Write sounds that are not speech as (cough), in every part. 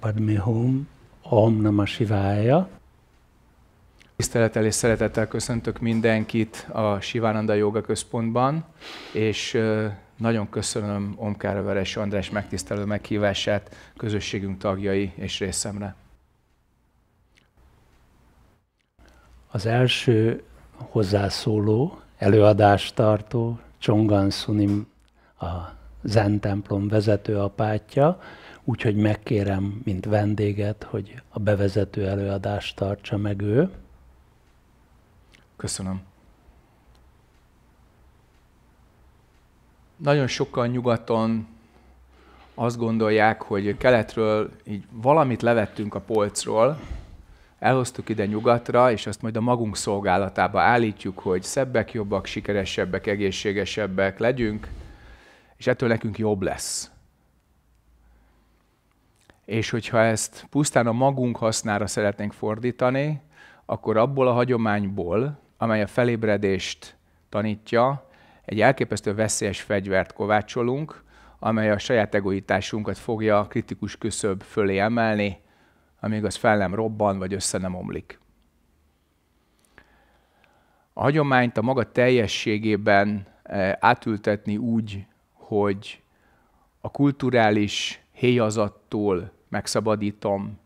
Padme Hum, Om Namah Shivaya. Tisztelettel és szeretettel köszöntök mindenkit a Sivánanda Joga Központban, és nagyon köszönöm Omkára Veres András megtisztelő meghívását közösségünk tagjai és részemre. Az első hozzászóló, előadástartó, Csongan Sunim, a Zen templom vezető apátja, Úgyhogy megkérem, mint vendéget, hogy a bevezető előadást tartsa meg ő. Köszönöm. Nagyon sokan nyugaton azt gondolják, hogy keletről így valamit levettünk a polcról, elhoztuk ide nyugatra, és azt majd a magunk szolgálatába állítjuk, hogy szebbek, jobbak, sikeresebbek, egészségesebbek legyünk, és ettől nekünk jobb lesz és hogyha ezt pusztán a magunk hasznára szeretnénk fordítani, akkor abból a hagyományból, amely a felébredést tanítja, egy elképesztő veszélyes fegyvert kovácsolunk, amely a saját egoitásunkat fogja a kritikus küszöb fölé emelni, amíg az fel nem robban, vagy össze nem omlik. A hagyományt a maga teljességében eh, átültetni úgy, hogy a kulturális héjazattól megszabadítom,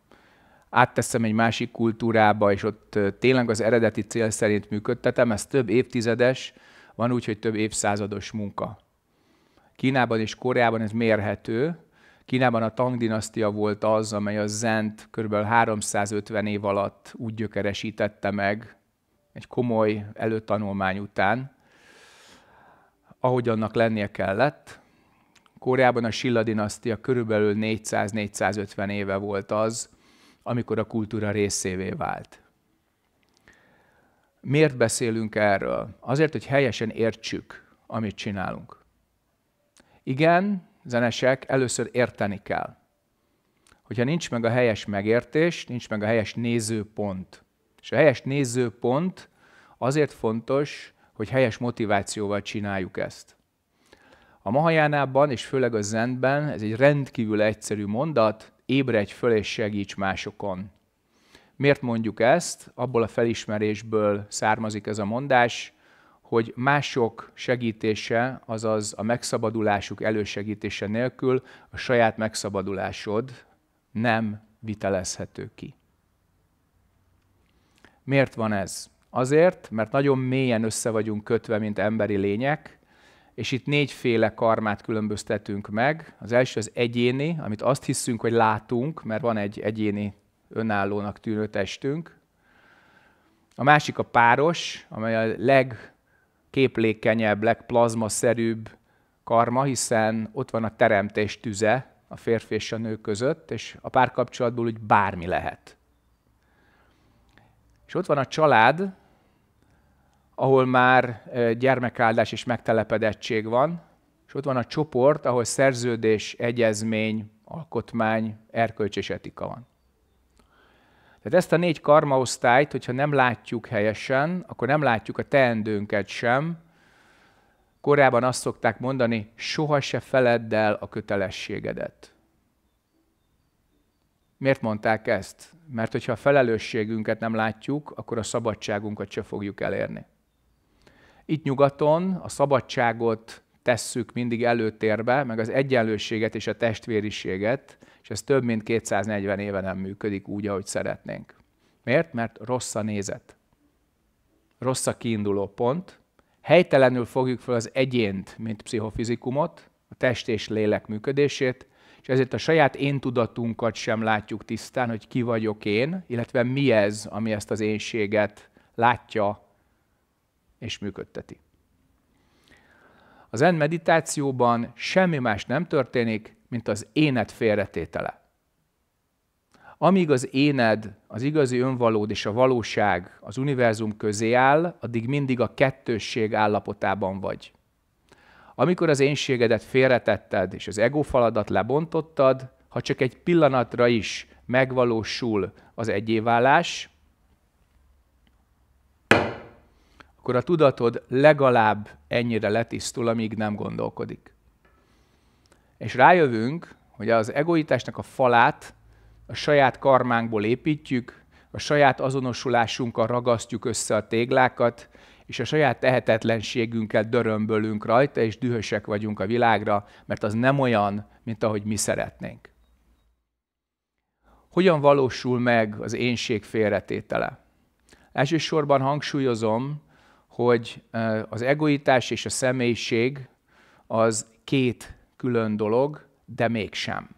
átteszem egy másik kultúrába, és ott tényleg az eredeti cél szerint működtetem, ez több évtizedes, van úgy, hogy több évszázados munka. Kínában és Koreában ez mérhető. Kínában a Tang dinasztia volt az, amely a zent kb. 350 év alatt úgy gyökeresítette meg, egy komoly előtanulmány után, ahogy annak lennie kellett. Koreában a Silla dinasztia körülbelül 400-450 éve volt az, amikor a kultúra részévé vált. Miért beszélünk erről? Azért, hogy helyesen értsük, amit csinálunk. Igen, zenesek, először érteni kell. Hogyha nincs meg a helyes megértés, nincs meg a helyes nézőpont. És a helyes nézőpont azért fontos, hogy helyes motivációval csináljuk ezt. A Mahajánában és főleg a Zendben ez egy rendkívül egyszerű mondat, ébredj föl és segíts másokon. Miért mondjuk ezt? Abból a felismerésből származik ez a mondás, hogy mások segítése, azaz a megszabadulásuk elősegítése nélkül a saját megszabadulásod nem vitelezhető ki. Miért van ez? Azért, mert nagyon mélyen össze vagyunk kötve, mint emberi lények, és itt négyféle karmát különböztetünk meg. Az első az egyéni, amit azt hiszünk, hogy látunk, mert van egy egyéni önállónak tűnő testünk. A másik a páros, amely a legképlékenyebb, legplazmaszerűbb karma, hiszen ott van a teremtés tüze a férfi és a nő között, és a párkapcsolatból úgy bármi lehet. És ott van a család, ahol már gyermekáldás és megtelepedettség van, és ott van a csoport, ahol szerződés, egyezmény, alkotmány, erkölcs és etika van. Tehát ezt a négy karmaosztályt, hogyha nem látjuk helyesen, akkor nem látjuk a teendőnket sem. Korábban azt szokták mondani, soha se feledd el a kötelességedet. Miért mondták ezt? Mert hogyha a felelősségünket nem látjuk, akkor a szabadságunkat se fogjuk elérni. Itt nyugaton a szabadságot tesszük mindig előtérbe, meg az egyenlőséget és a testvériséget, és ez több mint 240 éve nem működik úgy, ahogy szeretnénk. Miért? Mert rossz a nézet. Rossz a kiinduló pont. Helytelenül fogjuk fel az egyént, mint pszichofizikumot, a test és lélek működését, és ezért a saját én tudatunkat sem látjuk tisztán, hogy ki vagyok én, illetve mi ez, ami ezt az énséget látja, és működteti. Az en meditációban semmi más nem történik, mint az éned félretétele. Amíg az éned, az igazi önvalód és a valóság az univerzum közé áll, addig mindig a kettősség állapotában vagy. Amikor az énségedet félretetted és az egófaladat lebontottad, ha csak egy pillanatra is megvalósul az egyéválás, akkor a tudatod legalább ennyire letisztul, amíg nem gondolkodik. És rájövünk, hogy az egoitásnak a falát a saját karmánkból építjük, a saját azonosulásunkkal ragasztjuk össze a téglákat, és a saját tehetetlenségünkkel dörömbölünk rajta, és dühösek vagyunk a világra, mert az nem olyan, mint ahogy mi szeretnénk. Hogyan valósul meg az énség félretétele? Elsősorban hangsúlyozom, hogy az egoitás és a személyiség az két külön dolog, de mégsem.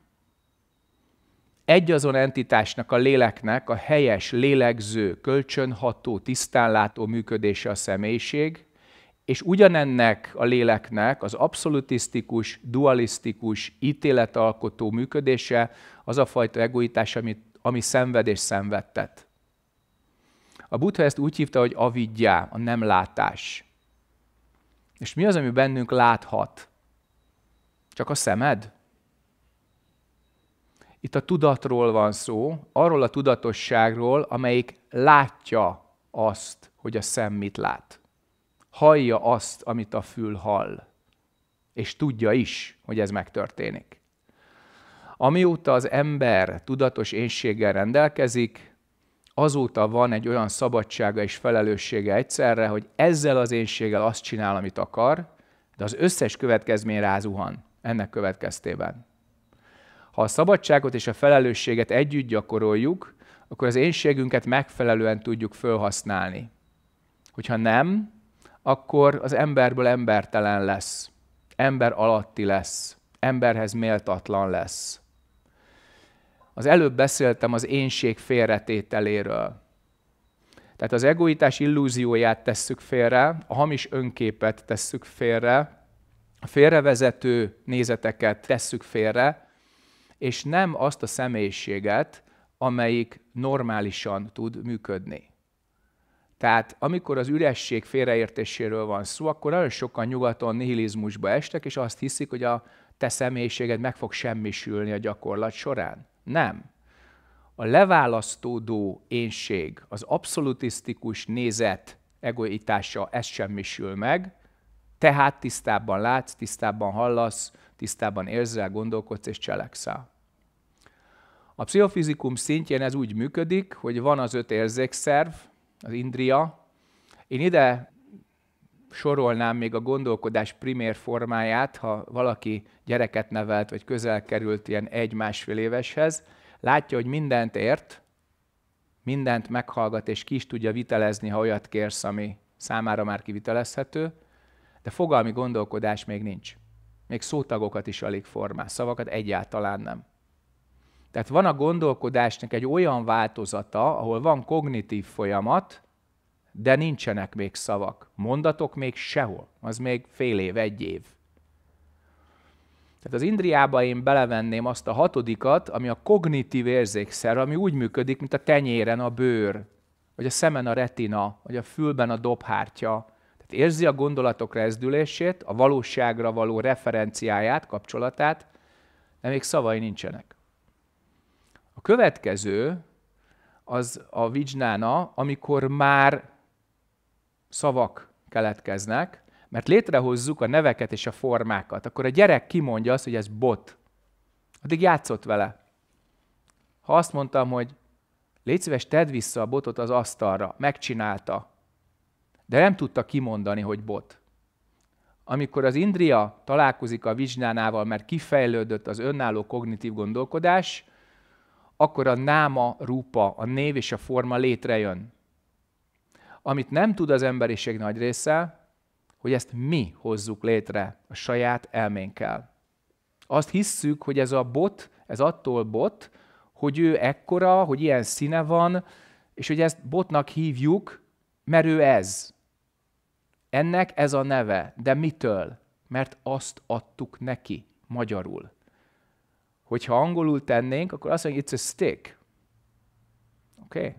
Egy azon entitásnak, a léleknek a helyes, lélegző, kölcsönható, tisztánlátó működése a személyiség, és ugyanennek a léleknek az abszolutisztikus, dualisztikus, ítéletalkotó működése az a fajta egoitás, ami, ami szenved és szenvedtet. A Buddha ezt úgy hívta, hogy avidjá, a nem látás. És mi az, ami bennünk láthat? Csak a szemed? Itt a tudatról van szó, arról a tudatosságról, amelyik látja azt, hogy a szem mit lát. Hallja azt, amit a fül hall. És tudja is, hogy ez megtörténik. Amióta az ember tudatos énséggel rendelkezik, azóta van egy olyan szabadsága és felelőssége egyszerre, hogy ezzel az énséggel azt csinál, amit akar, de az összes következmény rázuhan ennek következtében. Ha a szabadságot és a felelősséget együtt gyakoroljuk, akkor az énségünket megfelelően tudjuk felhasználni. Hogyha nem, akkor az emberből embertelen lesz, ember alatti lesz, emberhez méltatlan lesz. Az előbb beszéltem az énség félretételéről. Tehát az egoitás illúzióját tesszük félre, a hamis önképet tesszük félre, a félrevezető nézeteket tesszük félre, és nem azt a személyiséget, amelyik normálisan tud működni. Tehát amikor az üresség félreértéséről van szó, akkor nagyon sokan nyugaton nihilizmusba estek, és azt hiszik, hogy a te személyiséged meg fog semmisülni a gyakorlat során. Nem. A leválasztódó énség, az abszolutisztikus nézet egoitása, ez semmisül meg, tehát tisztában látsz, tisztában hallasz, tisztában érzel, gondolkodsz és cselekszel. A pszichofizikum szintjén ez úgy működik, hogy van az öt érzékszerv, az indria. Én ide sorolnám még a gondolkodás primér formáját, ha valaki gyereket nevelt, vagy közel került ilyen egy-másfél éveshez, látja, hogy mindent ért, mindent meghallgat, és ki is tudja vitelezni, ha olyat kérsz, ami számára már kivitelezhető, de fogalmi gondolkodás még nincs. Még szótagokat is alig formál, szavakat egyáltalán nem. Tehát van a gondolkodásnak egy olyan változata, ahol van kognitív folyamat, de nincsenek még szavak, mondatok még sehol, az még fél év, egy év. Tehát az indriába én belevenném azt a hatodikat, ami a kognitív érzékszer, ami úgy működik, mint a tenyéren a bőr, vagy a szemen a retina, vagy a fülben a dobhártya. Tehát érzi a gondolatok rezdülését, a valóságra való referenciáját, kapcsolatát, de még szavai nincsenek. A következő az a vizsnána, amikor már szavak keletkeznek, mert létrehozzuk a neveket és a formákat, akkor a gyerek kimondja azt, hogy ez bot. Addig játszott vele. Ha azt mondtam, hogy légy szíves, tedd vissza a botot az asztalra, megcsinálta, de nem tudta kimondani, hogy bot. Amikor az indria találkozik a vizsnánával, mert kifejlődött az önálló kognitív gondolkodás, akkor a náma, rúpa, a név és a forma létrejön amit nem tud az emberiség nagy része, hogy ezt mi hozzuk létre a saját elménkkel. Azt hisszük, hogy ez a bot, ez attól bot, hogy ő ekkora, hogy ilyen színe van, és hogy ezt botnak hívjuk, mert ő ez. Ennek ez a neve. De mitől? Mert azt adtuk neki, magyarul. Hogyha angolul tennénk, akkor azt mondjuk, it's a stick. Oké? Okay?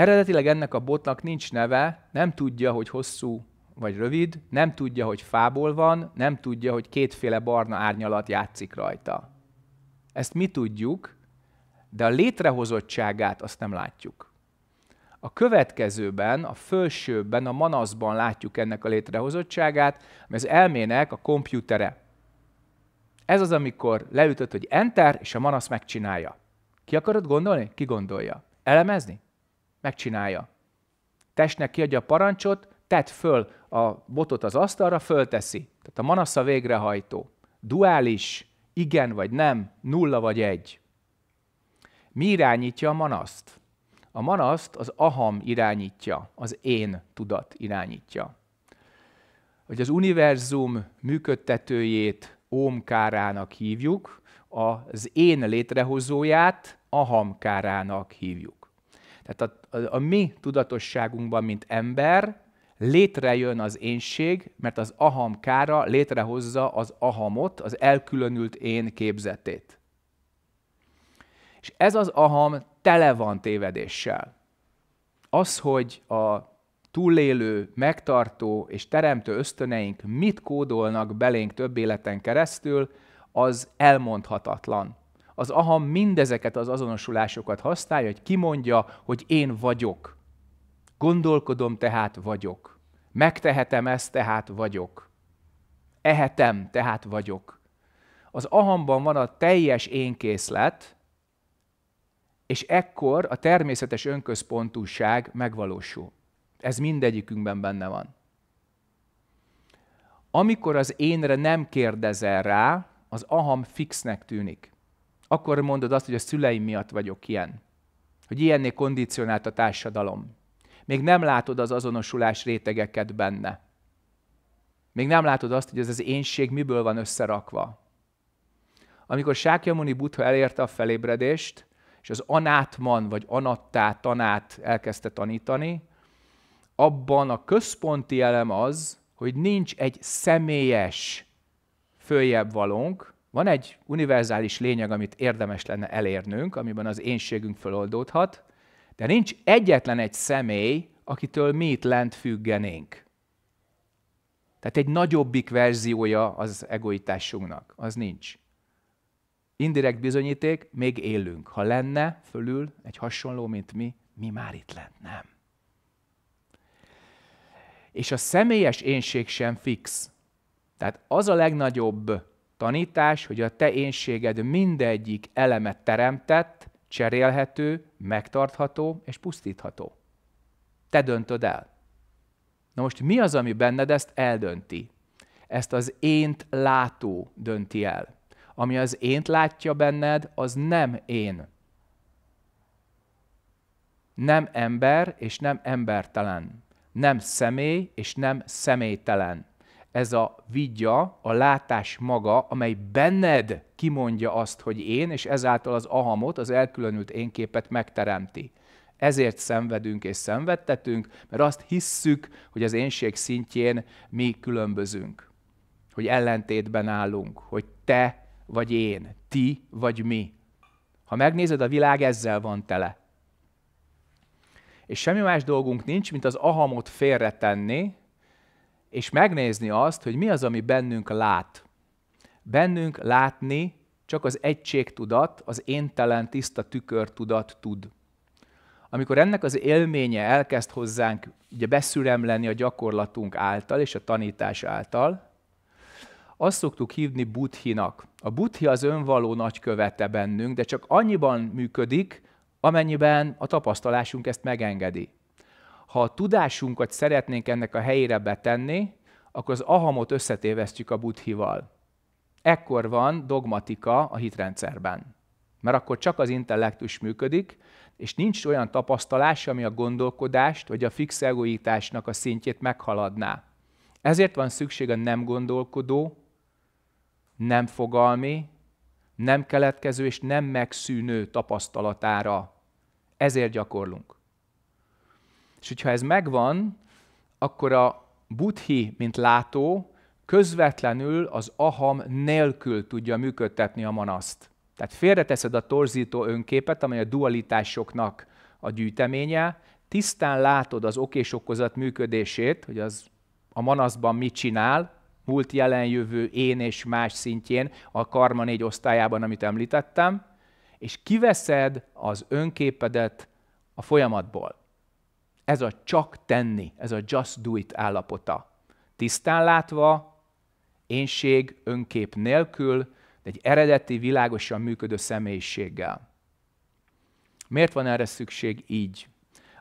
Eredetileg ennek a botnak nincs neve, nem tudja, hogy hosszú vagy rövid, nem tudja, hogy fából van, nem tudja, hogy kétféle barna árnyalat játszik rajta. Ezt mi tudjuk, de a létrehozottságát azt nem látjuk. A következőben, a fölsőben, a manaszban látjuk ennek a létrehozottságát, ami az elmének a kompjútere. Ez az, amikor leütött, hogy enter, és a manasz megcsinálja. Ki akarod gondolni? Ki gondolja? Elemezni? megcsinálja. Testnek kiadja a parancsot, tett föl a botot az asztalra, fölteszi. Tehát a manasza végrehajtó. Duális, igen vagy nem, nulla vagy egy. Mi irányítja a manaszt? A manaszt az aham irányítja, az én tudat irányítja. Hogy az univerzum működtetőjét ómkárának hívjuk, az én létrehozóját ahamkárának hívjuk. Tehát a, a, a mi tudatosságunkban, mint ember, létrejön az énség, mert az aham kára létrehozza az ahamot, az elkülönült én képzetét. És ez az aham tele van tévedéssel. Az, hogy a túlélő, megtartó és teremtő ösztöneink mit kódolnak belénk több életen keresztül, az elmondhatatlan az aham mindezeket az azonosulásokat használja, hogy kimondja, hogy én vagyok. Gondolkodom, tehát vagyok. Megtehetem ezt, tehát vagyok. Ehetem, tehát vagyok. Az ahamban van a teljes énkészlet, és ekkor a természetes önközpontúság megvalósul. Ez mindegyikünkben benne van. Amikor az énre nem kérdezel rá, az aham fixnek tűnik akkor mondod azt, hogy a szüleim miatt vagyok ilyen. Hogy ilyenné kondicionált a társadalom. Még nem látod az azonosulás rétegeket benne. Még nem látod azt, hogy ez az énség miből van összerakva. Amikor Sákyamuni Buddha elérte a felébredést, és az anátman vagy anattá tanát elkezdte tanítani, abban a központi elem az, hogy nincs egy személyes följebb valónk, van egy univerzális lényeg, amit érdemes lenne elérnünk, amiben az énségünk föloldódhat, de nincs egyetlen egy személy, akitől mi itt lent függenénk. Tehát egy nagyobbik verziója az egoitásunknak. Az nincs. Indirekt bizonyíték, még élünk. Ha lenne fölül egy hasonló, mint mi, mi már itt lent nem. És a személyes énség sem fix. Tehát az a legnagyobb tanítás, hogy a te énséged mindegyik elemet teremtett, cserélhető, megtartható és pusztítható. Te döntöd el. Na most mi az, ami benned ezt eldönti? Ezt az ént látó dönti el. Ami az ént látja benned, az nem én. Nem ember és nem embertelen. Nem személy és nem személytelen ez a vidya, a látás maga, amely benned kimondja azt, hogy én, és ezáltal az ahamot, az elkülönült énképet megteremti. Ezért szenvedünk és szenvedtetünk, mert azt hisszük, hogy az énség szintjén mi különbözünk. Hogy ellentétben állunk, hogy te vagy én, ti vagy mi. Ha megnézed, a világ ezzel van tele. És semmi más dolgunk nincs, mint az ahamot félretenni, és megnézni azt, hogy mi az, ami bennünk lát. Bennünk látni csak az egységtudat, az éntelen, tiszta tükörtudat tud. Amikor ennek az élménye elkezd hozzánk ugye beszüremleni a gyakorlatunk által és a tanítás által, azt szoktuk hívni buddhinak. A buddhi az önvaló nagykövete bennünk, de csak annyiban működik, amennyiben a tapasztalásunk ezt megengedi ha a tudásunkat szeretnénk ennek a helyére betenni, akkor az ahamot összetévesztjük a buddhival. Ekkor van dogmatika a hitrendszerben. Mert akkor csak az intellektus működik, és nincs olyan tapasztalás, ami a gondolkodást vagy a fix egoításnak a szintjét meghaladná. Ezért van szükség a nem gondolkodó, nem fogalmi, nem keletkező és nem megszűnő tapasztalatára. Ezért gyakorlunk. És hogyha ez megvan, akkor a buddhi, mint látó, közvetlenül az aham nélkül tudja működtetni a manaszt. Tehát félreteszed a torzító önképet, amely a dualitásoknak a gyűjteménye, tisztán látod az ok és okozat működését, hogy az a manaszban mit csinál, múlt, jelen, jövő, én és más szintjén, a karma négy osztályában, amit említettem, és kiveszed az önképedet a folyamatból. Ez a csak tenni, ez a just do it állapota. Tisztán látva, énség, önkép nélkül, de egy eredeti, világosan működő személyiséggel. Miért van erre szükség így?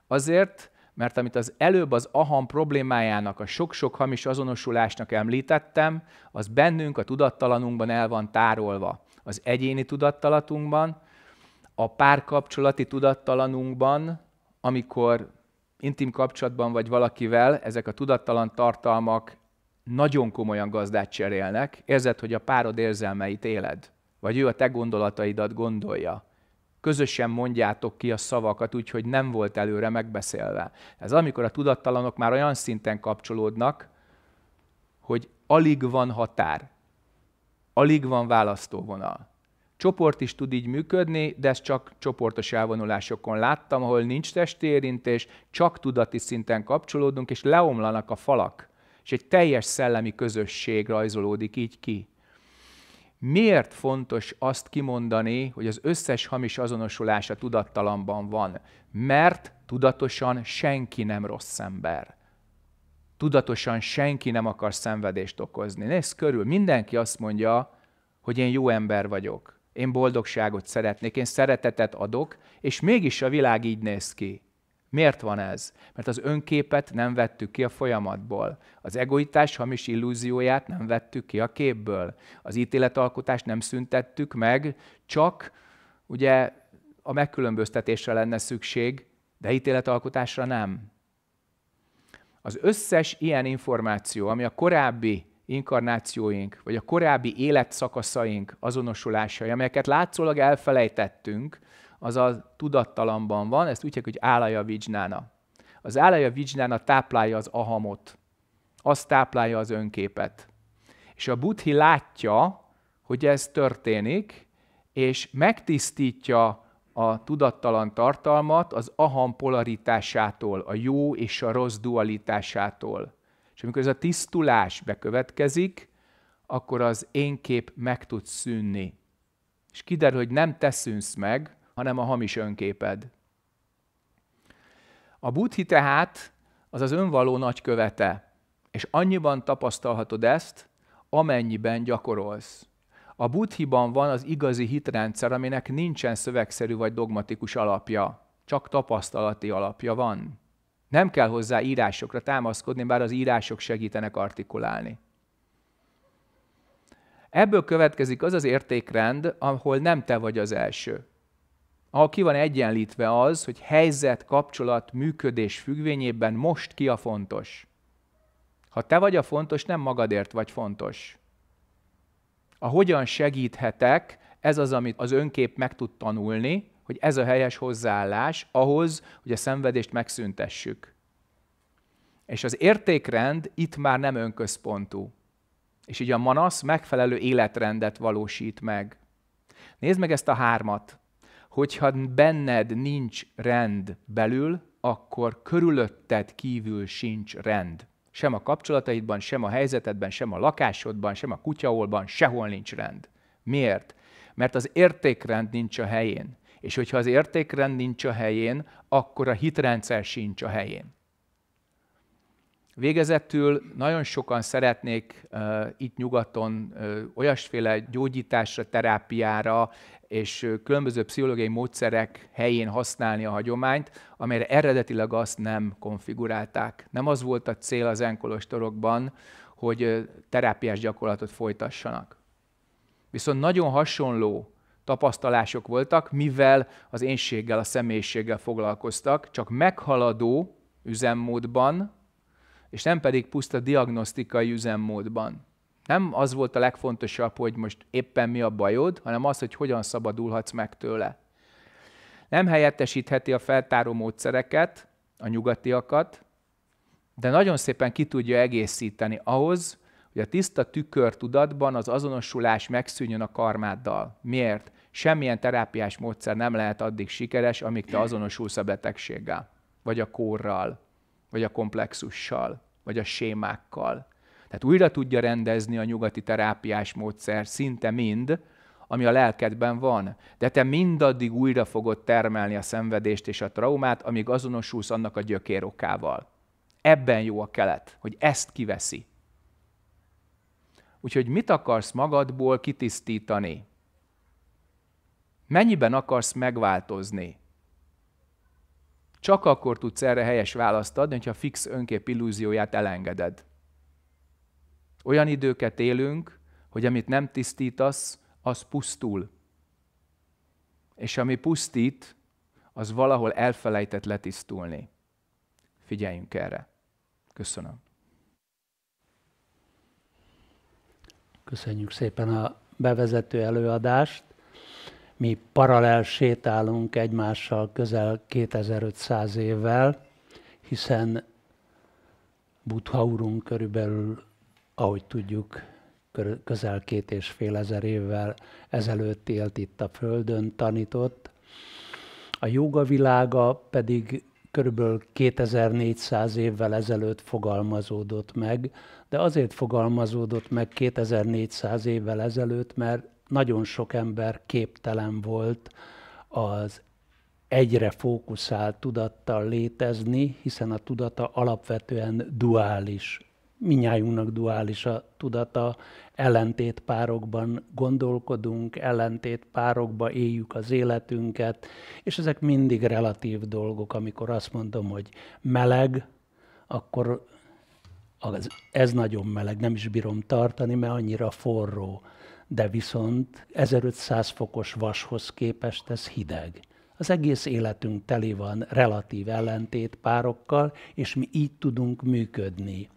Azért, mert amit az előbb az aham problémájának, a sok-sok hamis azonosulásnak említettem, az bennünk, a tudattalanunkban el van tárolva. Az egyéni tudattalatunkban, a párkapcsolati tudattalanunkban, amikor intim kapcsolatban vagy valakivel, ezek a tudattalan tartalmak nagyon komolyan gazdát cserélnek, érzed, hogy a párod érzelmeit éled, vagy ő a te gondolataidat gondolja. Közösen mondjátok ki a szavakat úgyhogy nem volt előre megbeszélve. Ez amikor a tudattalanok már olyan szinten kapcsolódnak, hogy alig van határ, alig van választóvonal. Csoport is tud így működni, de ezt csak csoportos elvonulásokon láttam, ahol nincs testérintés, csak tudati szinten kapcsolódunk, és leomlanak a falak. És egy teljes szellemi közösség rajzolódik így ki. Miért fontos azt kimondani, hogy az összes hamis azonosulása tudattalamban van? Mert tudatosan senki nem rossz ember. Tudatosan senki nem akar szenvedést okozni. Nézd körül, mindenki azt mondja, hogy én jó ember vagyok én boldogságot szeretnék, én szeretetet adok, és mégis a világ így néz ki. Miért van ez? Mert az önképet nem vettük ki a folyamatból. Az egoitás hamis illúzióját nem vettük ki a képből. Az ítéletalkotást nem szüntettük meg, csak ugye a megkülönböztetésre lenne szükség, de ítéletalkotásra nem. Az összes ilyen információ, ami a korábbi inkarnációink, vagy a korábbi életszakaszaink azonosulásai, amelyeket látszólag elfelejtettünk, az a tudattalamban van, ezt úgy hívják, hogy álaja vizsnána. Az álaja vizsnána táplálja az ahamot, az táplálja az önképet. És a buddhi látja, hogy ez történik, és megtisztítja a tudattalan tartalmat az aham polaritásától, a jó és a rossz dualitásától. És amikor ez a tisztulás bekövetkezik, akkor az én kép meg tud szűnni. És kiderül, hogy nem te szűnsz meg, hanem a hamis önképed. A buddhi tehát az az önvaló nagykövete, és annyiban tapasztalhatod ezt, amennyiben gyakorolsz. A buddhiban van az igazi hitrendszer, aminek nincsen szövegszerű vagy dogmatikus alapja, csak tapasztalati alapja van. Nem kell hozzá írásokra támaszkodni, bár az írások segítenek artikulálni. Ebből következik az az értékrend, ahol nem te vagy az első. Ahol ki van egyenlítve az, hogy helyzet, kapcsolat, működés függvényében most ki a fontos. Ha te vagy a fontos, nem magadért vagy fontos. A hogyan segíthetek, ez az, amit az önkép meg tud tanulni, hogy ez a helyes hozzáállás ahhoz, hogy a szenvedést megszüntessük. És az értékrend itt már nem önközpontú. És így a manasz megfelelő életrendet valósít meg. Nézd meg ezt a hármat. Hogyha benned nincs rend belül, akkor körülötted kívül sincs rend. Sem a kapcsolataidban, sem a helyzetedben, sem a lakásodban, sem a kutyaolban, sehol nincs rend. Miért? Mert az értékrend nincs a helyén. És hogyha az értékrend nincs a helyén, akkor a hitrendszer sincs a helyén. Végezetül nagyon sokan szeretnék uh, itt nyugaton uh, olyasféle gyógyításra, terápiára és uh, különböző pszichológiai módszerek helyén használni a hagyományt, amelyre eredetileg azt nem konfigurálták. Nem az volt a cél az enkolostorokban, hogy uh, terápiás gyakorlatot folytassanak. Viszont nagyon hasonló tapasztalások voltak, mivel az énséggel, a személyiséggel foglalkoztak, csak meghaladó üzemmódban, és nem pedig puszta diagnosztikai üzemmódban. Nem az volt a legfontosabb, hogy most éppen mi a bajod, hanem az, hogy hogyan szabadulhatsz meg tőle. Nem helyettesítheti a feltáró módszereket, a nyugatiakat, de nagyon szépen ki tudja egészíteni ahhoz, hogy a tiszta tükör tudatban az azonosulás megszűnjön a karmáddal. Miért? semmilyen terápiás módszer nem lehet addig sikeres, amíg te azonosulsz a betegséggel, vagy a kórral, vagy a komplexussal, vagy a sémákkal. Tehát újra tudja rendezni a nyugati terápiás módszer szinte mind, ami a lelkedben van. De te mindaddig újra fogod termelni a szenvedést és a traumát, amíg azonosulsz annak a gyökérokával. Ebben jó a kelet, hogy ezt kiveszi. Úgyhogy mit akarsz magadból kitisztítani? Mennyiben akarsz megváltozni? Csak akkor tudsz erre helyes választ adni, hogyha fix önkép illúzióját elengeded. Olyan időket élünk, hogy amit nem tisztítasz, az pusztul. És ami pusztít, az valahol elfelejtett letisztulni. Figyeljünk erre. Köszönöm. Köszönjük szépen a bevezető előadást mi paralel sétálunk egymással közel 2500 évvel, hiszen Buddha úrunk körülbelül, ahogy tudjuk, közel két és fél ezer évvel ezelőtt élt itt a Földön, tanított. A joga világa pedig körülbelül 2400 évvel ezelőtt fogalmazódott meg, de azért fogalmazódott meg 2400 évvel ezelőtt, mert nagyon sok ember képtelen volt az egyre fókuszált tudattal létezni, hiszen a tudata alapvetően duális. Minnyájunknak duális a tudata, ellentétpárokban gondolkodunk, ellentétpárokba éljük az életünket, és ezek mindig relatív dolgok. Amikor azt mondom, hogy meleg, akkor az, ez nagyon meleg, nem is bírom tartani, mert annyira forró de viszont 1500 fokos vashoz képest ez hideg. Az egész életünk teli van relatív ellentét párokkal, és mi így tudunk működni.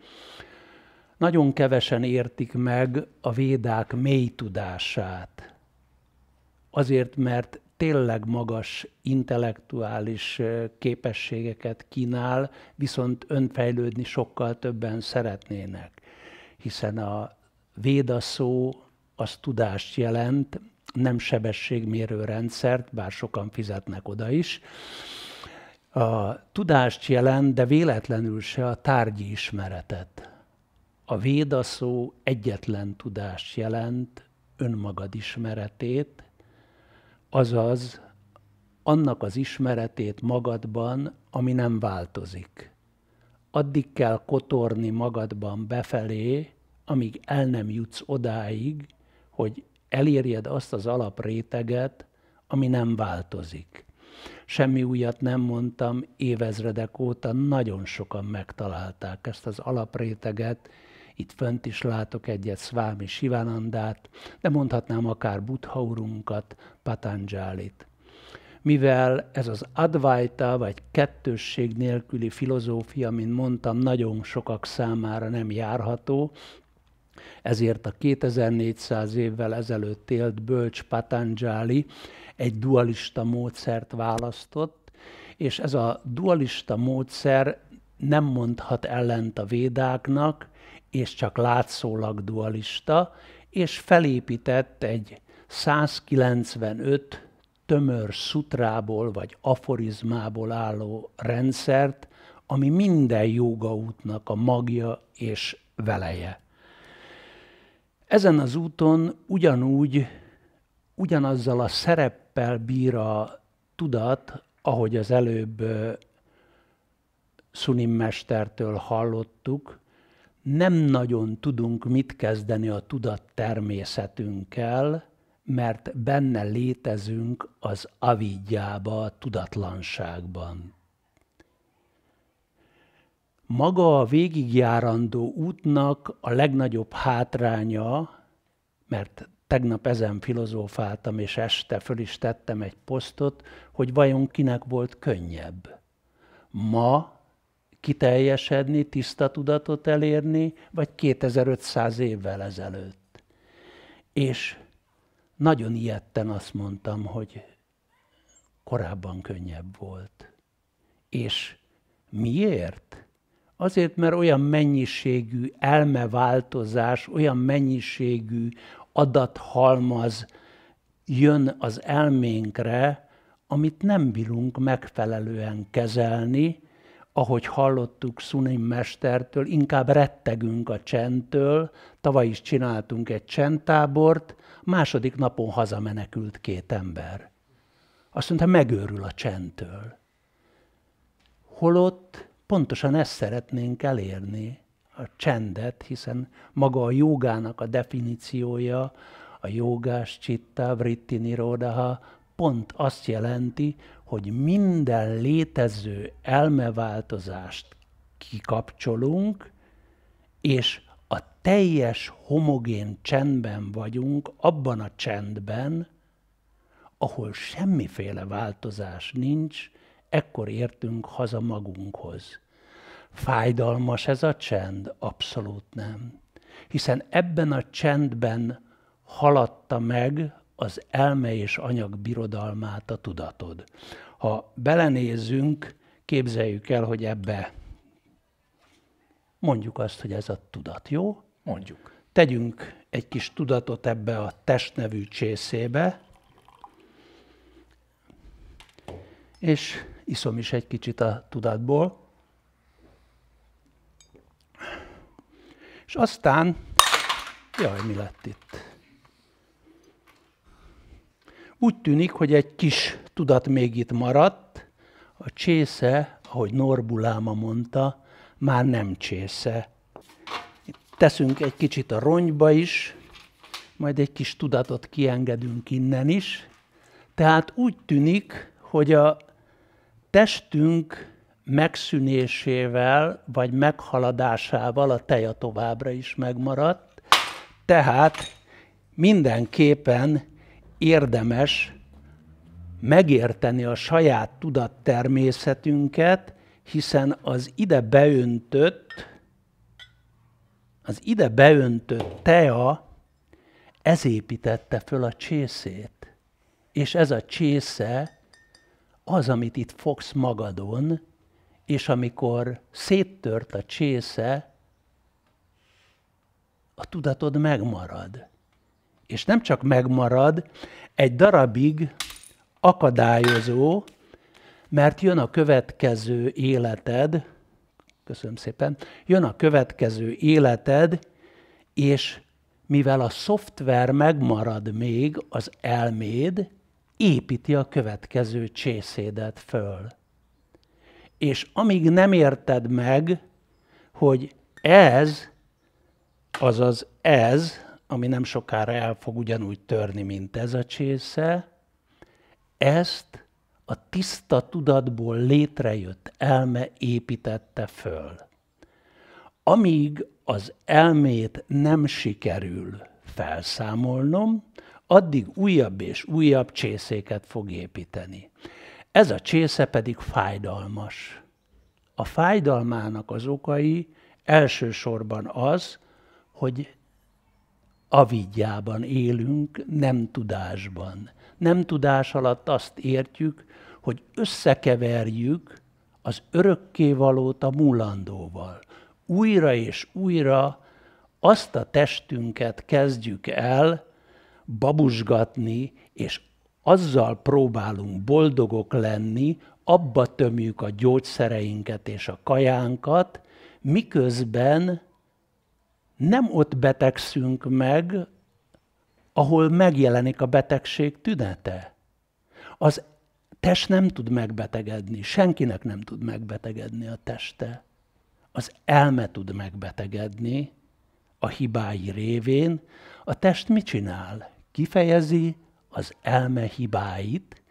Nagyon kevesen értik meg a védák mély tudását. Azért, mert tényleg magas intellektuális képességeket kínál, viszont önfejlődni sokkal többen szeretnének, hiszen a szó az tudást jelent, nem sebességmérő rendszert, bár sokan fizetnek oda is. A tudást jelent, de véletlenül se a tárgyi ismeretet. A védaszó egyetlen tudást jelent, önmagad ismeretét, azaz annak az ismeretét magadban, ami nem változik. Addig kell kotorni magadban befelé, amíg el nem jutsz odáig, hogy elérjed azt az alapréteget, ami nem változik. Semmi újat nem mondtam, évezredek óta nagyon sokan megtalálták ezt az alapréteget, itt fönt is látok egyet Szvámi Sivanandát, de mondhatnám akár Buddha urunkat, Patanjálit. Mivel ez az advaita, vagy kettősség nélküli filozófia, mint mondtam, nagyon sokak számára nem járható, ezért a 2400 évvel ezelőtt élt bölcs Patanjali egy dualista módszert választott, és ez a dualista módszer nem mondhat ellent a védáknak, és csak látszólag dualista, és felépített egy 195 tömör szutrából vagy aforizmából álló rendszert, ami minden joga útnak a magja és veleje. Ezen az úton ugyanúgy, ugyanazzal a szereppel bír a tudat, ahogy az előbb Szunim mestertől hallottuk, nem nagyon tudunk mit kezdeni a tudat természetünkkel, mert benne létezünk az avidjába, a tudatlanságban maga a végigjárandó útnak a legnagyobb hátránya, mert tegnap ezen filozófáltam, és este föl is tettem egy posztot, hogy vajon kinek volt könnyebb. Ma kiteljesedni, tiszta tudatot elérni, vagy 2500 évvel ezelőtt. És nagyon ijetten azt mondtam, hogy korábban könnyebb volt. És miért? Azért, mert olyan mennyiségű elmeváltozás, olyan mennyiségű adathalmaz jön az elménkre, amit nem bírunk megfelelően kezelni, ahogy hallottuk Szunim mestertől, inkább rettegünk a csendtől. Tavaly is csináltunk egy csendtábort, második napon hazamenekült két ember. Azt mondta, megőrül a csendtől. Holott Pontosan ezt szeretnénk elérni, a csendet, hiszen maga a jogának a definíciója, a jogás csitta vritti nirodaha pont azt jelenti, hogy minden létező elmeváltozást kikapcsolunk, és a teljes homogén csendben vagyunk, abban a csendben, ahol semmiféle változás nincs, ekkor értünk haza magunkhoz. Fájdalmas ez a csend? Abszolút nem. Hiszen ebben a csendben haladta meg az elme és anyag birodalmát a tudatod. Ha belenézünk, képzeljük el, hogy ebbe mondjuk azt, hogy ez a tudat, jó? Mondjuk. Tegyünk egy kis tudatot ebbe a testnevű csészébe, és iszom is egy kicsit a tudatból. És aztán, jaj, mi lett itt? Úgy tűnik, hogy egy kis tudat még itt maradt, a csésze, ahogy Norbuláma mondta, már nem csésze. Teszünk egy kicsit a rongyba is, majd egy kis tudatot kiengedünk innen is. Tehát úgy tűnik, hogy a testünk megszűnésével vagy meghaladásával a teja továbbra is megmaradt, tehát mindenképpen érdemes megérteni a saját tudattermészetünket, hiszen az ide beöntött, az ide beöntött tea ez építette föl a csészét. És ez a csésze az, amit itt fogsz magadon, és amikor széttört a csésze, a tudatod megmarad. És nem csak megmarad, egy darabig akadályozó, mert jön a következő életed, köszönöm szépen, jön a következő életed, és mivel a szoftver megmarad még az elméd, építi a következő csészédet föl. És amíg nem érted meg, hogy ez, azaz ez, ami nem sokára el fog ugyanúgy törni, mint ez a csésze, ezt a tiszta tudatból létrejött elme építette föl. Amíg az elmét nem sikerül felszámolnom, addig újabb és újabb csészéket fog építeni. Ez a csésze pedig fájdalmas. A fájdalmának az okai elsősorban az, hogy avidjában élünk, nem tudásban. Nem tudás alatt azt értjük, hogy összekeverjük az örökkévalót a mulandóval. Újra és újra azt a testünket kezdjük el babusgatni, és azzal próbálunk boldogok lenni, abba tömjük a gyógyszereinket és a kajánkat, miközben nem ott betegszünk meg, ahol megjelenik a betegség tünete. Az test nem tud megbetegedni, senkinek nem tud megbetegedni a teste. Az elme tud megbetegedni a hibái révén. A test mit csinál? Kifejezi, az elme hibáit,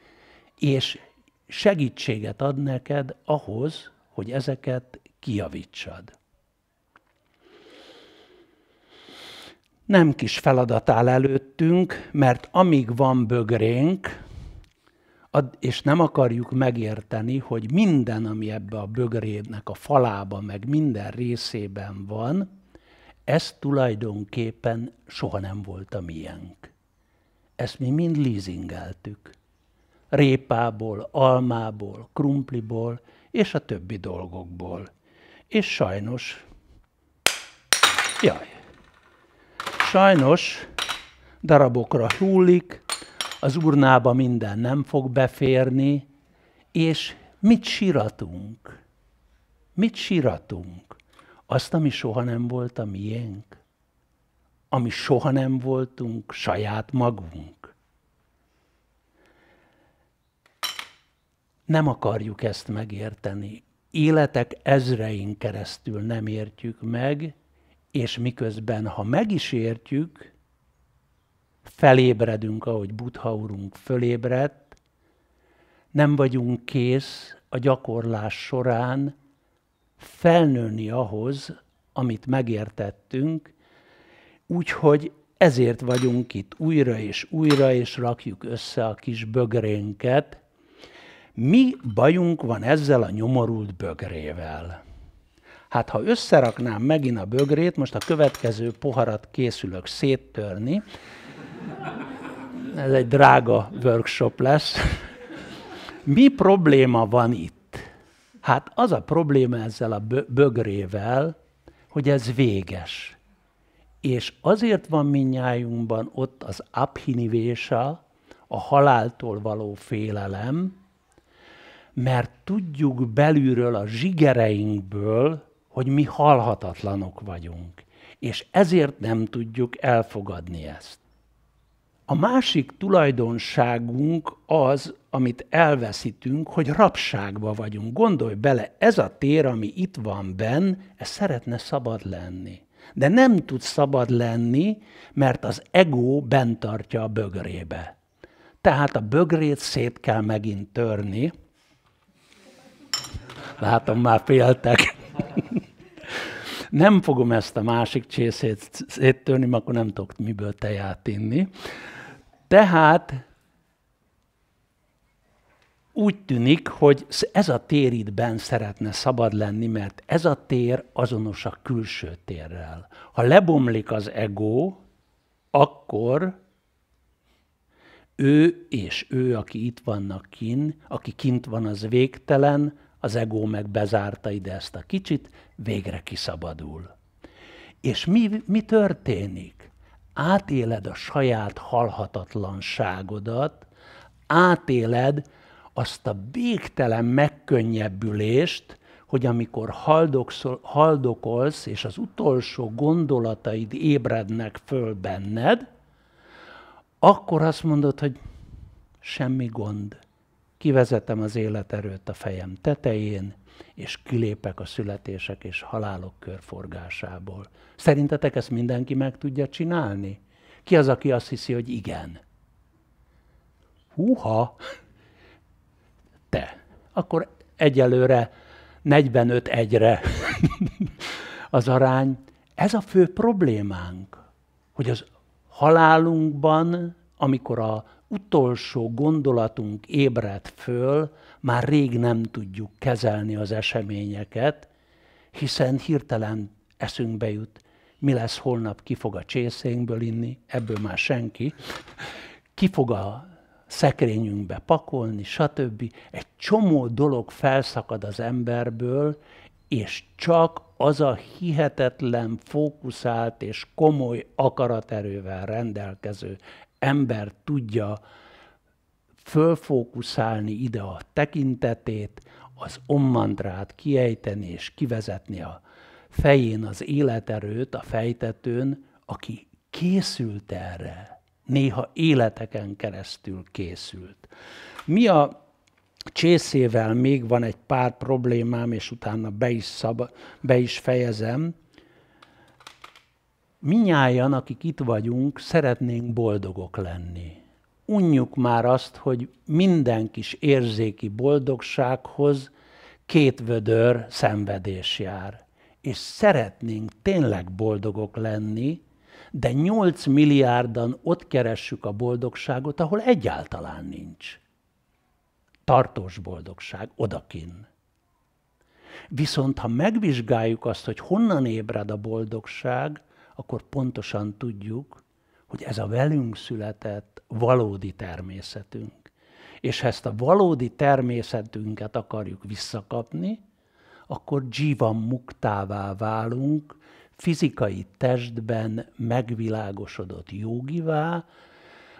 és segítséget ad neked ahhoz, hogy ezeket kijavítsad. Nem kis feladat áll előttünk, mert amíg van bögrénk, és nem akarjuk megérteni, hogy minden, ami ebbe a bögrének a falába, meg minden részében van, ez tulajdonképpen soha nem volt a miénk. Ezt mi mind leasingeltük. Répából, almából, krumpliból és a többi dolgokból. És sajnos, jaj, sajnos darabokra hullik, az urnába minden nem fog beférni, és mit siratunk? Mit siratunk? Azt, ami soha nem volt a miénk? ami soha nem voltunk saját magunk. Nem akarjuk ezt megérteni. Életek ezrein keresztül nem értjük meg, és miközben, ha meg is értjük, felébredünk, ahogy Buddha úrunk fölébredt, nem vagyunk kész a gyakorlás során felnőni ahhoz, amit megértettünk, Úgyhogy ezért vagyunk itt újra és újra, és rakjuk össze a kis bögrénket. Mi bajunk van ezzel a nyomorult bögrével? Hát ha összeraknám megint a bögrét, most a következő poharat készülök széttörni. Ez egy drága workshop lesz. Mi probléma van itt? Hát az a probléma ezzel a bögrével, hogy ez véges. És azért van minnyájunkban ott az abhinivésa, a haláltól való félelem, mert tudjuk belülről a zsigereinkből, hogy mi halhatatlanok vagyunk, és ezért nem tudjuk elfogadni ezt. A másik tulajdonságunk az, amit elveszítünk, hogy rabságba vagyunk. Gondolj bele, ez a tér, ami itt van benn, ez szeretne szabad lenni de nem tud szabad lenni, mert az ego bent tartja a bögrébe. Tehát a bögrét szét kell megint törni. Látom, már féltek. Nem fogom ezt a másik csészét széttörni, mert akkor nem tudok miből teját inni. Tehát úgy tűnik, hogy ez a tér ittben szeretne szabad lenni, mert ez a tér azonos a külső térrel. Ha lebomlik az ego, akkor ő és ő, aki itt vannak kin, aki kint van, az végtelen, az ego meg bezárta ide ezt a kicsit, végre kiszabadul. És mi, mi történik? Átéled a saját halhatatlanságodat, átéled azt a végtelen megkönnyebbülést, hogy amikor haldokol, haldokolsz, és az utolsó gondolataid ébrednek föl benned, akkor azt mondod, hogy semmi gond. Kivezetem az életerőt a fejem tetején, és kilépek a születések és halálok körforgásából. Szerintetek ezt mindenki meg tudja csinálni? Ki az, aki azt hiszi, hogy igen? Húha! te. akkor egyelőre 45 egyre (laughs) az arány. Ez a fő problémánk, hogy az halálunkban, amikor a utolsó gondolatunk ébred föl, már rég nem tudjuk kezelni az eseményeket, hiszen hirtelen eszünkbe jut, mi lesz holnap, ki fog a csészénkből inni, ebből már senki, ki fog a szekrényünkbe pakolni, stb. Egy csomó dolog felszakad az emberből, és csak az a hihetetlen, fókuszált és komoly akaraterővel rendelkező ember tudja fölfókuszálni ide a tekintetét, az ommandrát kiejteni és kivezetni a fején az életerőt a fejtetőn, aki készült erre néha életeken keresztül készült. Mi a csészével még van egy pár problémám, és utána be is, szab, be is fejezem. Minnyáján, akik itt vagyunk, szeretnénk boldogok lenni. Unjuk már azt, hogy minden kis érzéki boldogsághoz két vödör szenvedés jár. És szeretnénk tényleg boldogok lenni, de 8 milliárdan ott keressük a boldogságot, ahol egyáltalán nincs. Tartós boldogság, odakin. Viszont ha megvizsgáljuk azt, hogy honnan ébred a boldogság, akkor pontosan tudjuk, hogy ez a velünk született valódi természetünk. És ha ezt a valódi természetünket akarjuk visszakapni, akkor dzsiva muktává válunk, fizikai testben megvilágosodott jogivá,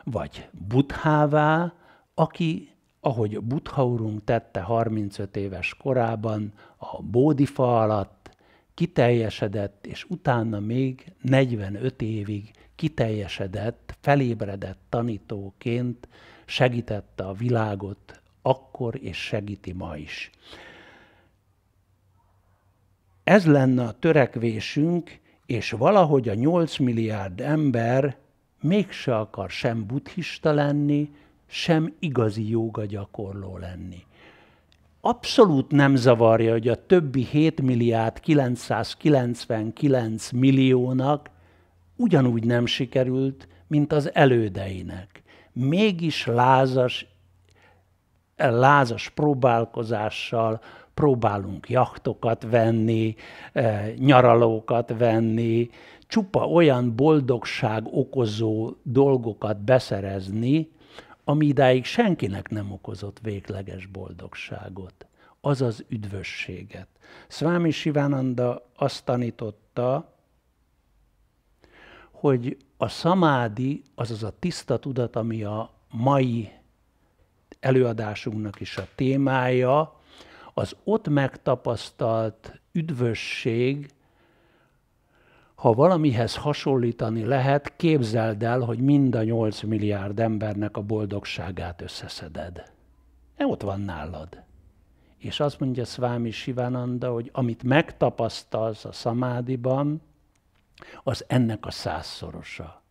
vagy buthává, aki, ahogy Buthaurunk tette 35 éves korában, a bódifa alatt kiteljesedett, és utána még 45 évig kiteljesedett, felébredett tanítóként segítette a világot akkor, és segíti ma is ez lenne a törekvésünk, és valahogy a 8 milliárd ember mégse akar sem buddhista lenni, sem igazi jóga gyakorló lenni. Abszolút nem zavarja, hogy a többi 7 milliárd 999 milliónak ugyanúgy nem sikerült, mint az elődeinek. Mégis lázas, lázas próbálkozással, próbálunk jachtokat venni, eh, nyaralókat venni, csupa olyan boldogság okozó dolgokat beszerezni, ami idáig senkinek nem okozott végleges boldogságot, azaz üdvösséget. Szvámi Sivánanda azt tanította, hogy a szamádi, azaz a tiszta tudat, ami a mai előadásunknak is a témája, az ott megtapasztalt üdvösség, ha valamihez hasonlítani lehet, képzeld el, hogy mind a 8 milliárd embernek a boldogságát összeszeded. E ott van nálad. És azt mondja Szvámi Sivananda, hogy amit megtapasztalsz a szamádiban, az ennek a százszorosa.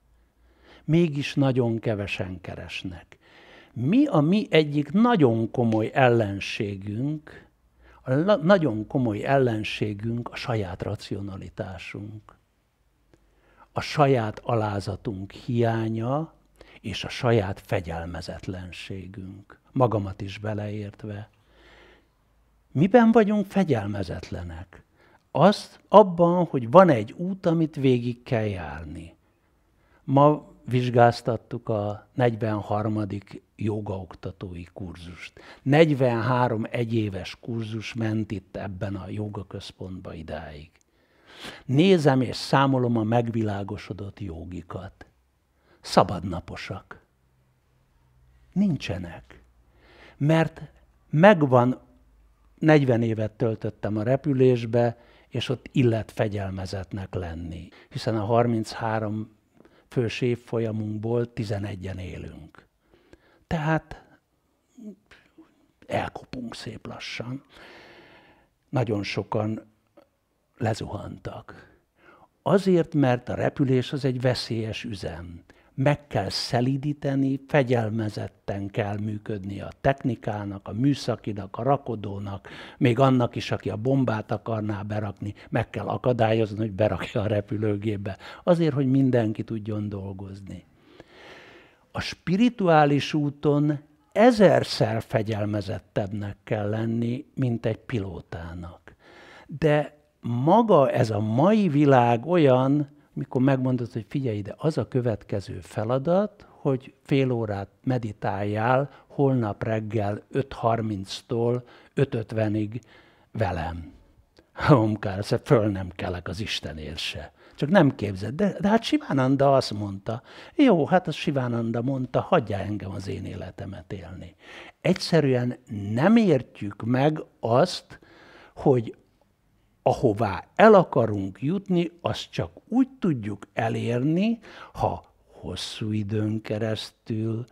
Mégis nagyon kevesen keresnek. Mi a mi egyik nagyon komoly ellenségünk, a na- nagyon komoly ellenségünk a saját racionalitásunk, a saját alázatunk hiánya és a saját fegyelmezetlenségünk, magamat is beleértve. Miben vagyunk fegyelmezetlenek? Azt abban, hogy van egy út, amit végig kell járni. Ma vizsgáztattuk a 43. jogaoktatói kurzust. 43 egyéves kurzus ment itt ebben a jogaközpontba idáig. Nézem és számolom a megvilágosodott jogikat. Szabadnaposak. Nincsenek. Mert megvan, 40 évet töltöttem a repülésbe, és ott illet fegyelmezetnek lenni. Hiszen a 33 fős évfolyamunkból 11-en élünk. Tehát elkopunk szép lassan. Nagyon sokan lezuhantak. Azért, mert a repülés az egy veszélyes üzem meg kell szelidíteni, fegyelmezetten kell működni a technikának, a műszakinak, a rakodónak, még annak is, aki a bombát akarná berakni, meg kell akadályozni, hogy berakja a repülőgépbe, azért, hogy mindenki tudjon dolgozni. A spirituális úton ezerszer fegyelmezettebbnek kell lenni, mint egy pilótának. De maga ez a mai világ olyan, mikor megmondod, hogy figyelj ide, az a következő feladat, hogy fél órát meditáljál holnap reggel 5.30-tól 5.50-ig velem. Homkár, szóval föl nem kelek az Isten érse. Csak nem képzett. De, de hát Sivánanda azt mondta, jó, hát az Sivánanda mondta, hagyja engem az én életemet élni. Egyszerűen nem értjük meg azt, hogy ahová el akarunk jutni, azt csak úgy tudjuk elérni, ha hosszú időn keresztül,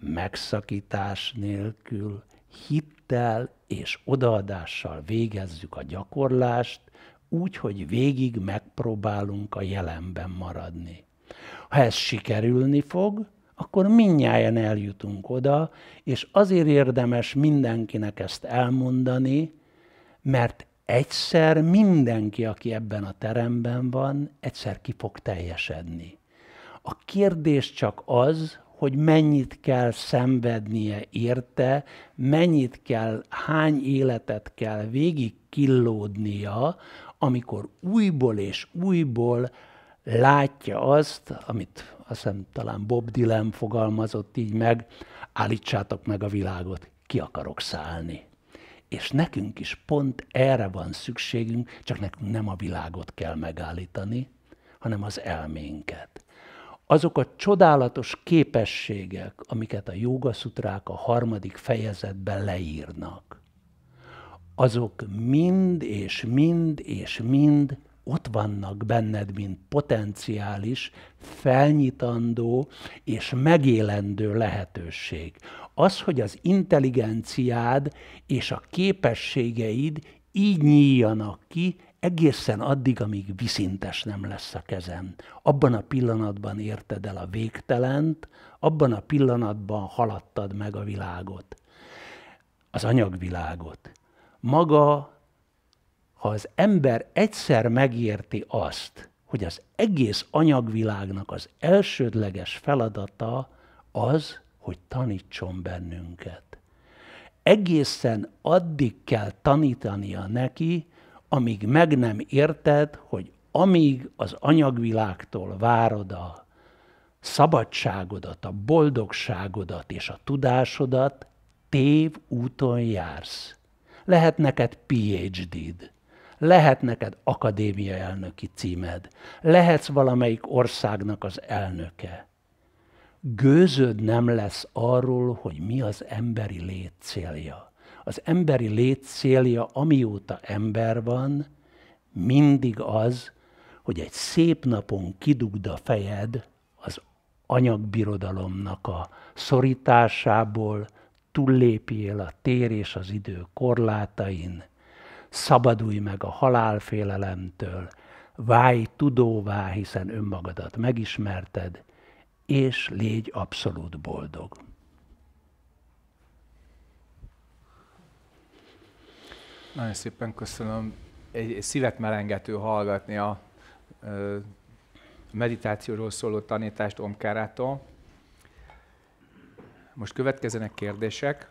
megszakítás nélkül, hittel és odaadással végezzük a gyakorlást, úgy, hogy végig megpróbálunk a jelenben maradni. Ha ez sikerülni fog, akkor minnyáján eljutunk oda, és azért érdemes mindenkinek ezt elmondani, mert egyszer mindenki, aki ebben a teremben van, egyszer ki fog teljesedni. A kérdés csak az, hogy mennyit kell szenvednie érte, mennyit kell, hány életet kell végig killódnia, amikor újból és újból látja azt, amit azt hiszem talán Bob Dylan fogalmazott így meg, állítsátok meg a világot, ki akarok szállni. És nekünk is pont erre van szükségünk, csak nekünk nem a világot kell megállítani, hanem az elménket. Azok a csodálatos képességek, amiket a a harmadik fejezetben leírnak, azok mind és mind és mind ott vannak benned, mint potenciális, felnyitandó és megélendő lehetőség. Az, hogy az intelligenciád és a képességeid így nyíljanak ki, egészen addig, amíg viszintes nem lesz a kezem. Abban a pillanatban érted el a végtelent, abban a pillanatban haladtad meg a világot, az anyagvilágot. Maga, ha az ember egyszer megérti azt, hogy az egész anyagvilágnak az elsődleges feladata az, hogy tanítson bennünket. Egészen addig kell tanítania neki, amíg meg nem érted, hogy amíg az anyagvilágtól várod a szabadságodat, a boldogságodat és a tudásodat, tév úton jársz. Lehet neked PhD-d, lehet neked akadémia elnöki címed, lehetsz valamelyik országnak az elnöke gőzöd nem lesz arról, hogy mi az emberi lét célja. Az emberi lét célja, amióta ember van, mindig az, hogy egy szép napon kidugd a fejed az anyagbirodalomnak a szorításából, túllépjél a tér és az idő korlátain, szabadulj meg a halálfélelemtől, válj tudóvá, hiszen önmagadat megismerted, és légy abszolút boldog. Nagyon szépen köszönöm. Egy, szívet melengető hallgatni a, meditációról szóló tanítást Omkárától. Most következenek kérdések.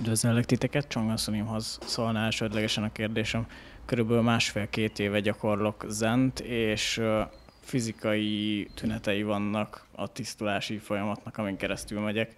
Üdvözöllek titeket, Csongasszonyimhoz szólna elsődlegesen a kérdésem. Körülbelül másfél-két éve gyakorlok zent, és fizikai tünetei vannak a tisztulási folyamatnak, amin keresztül megyek.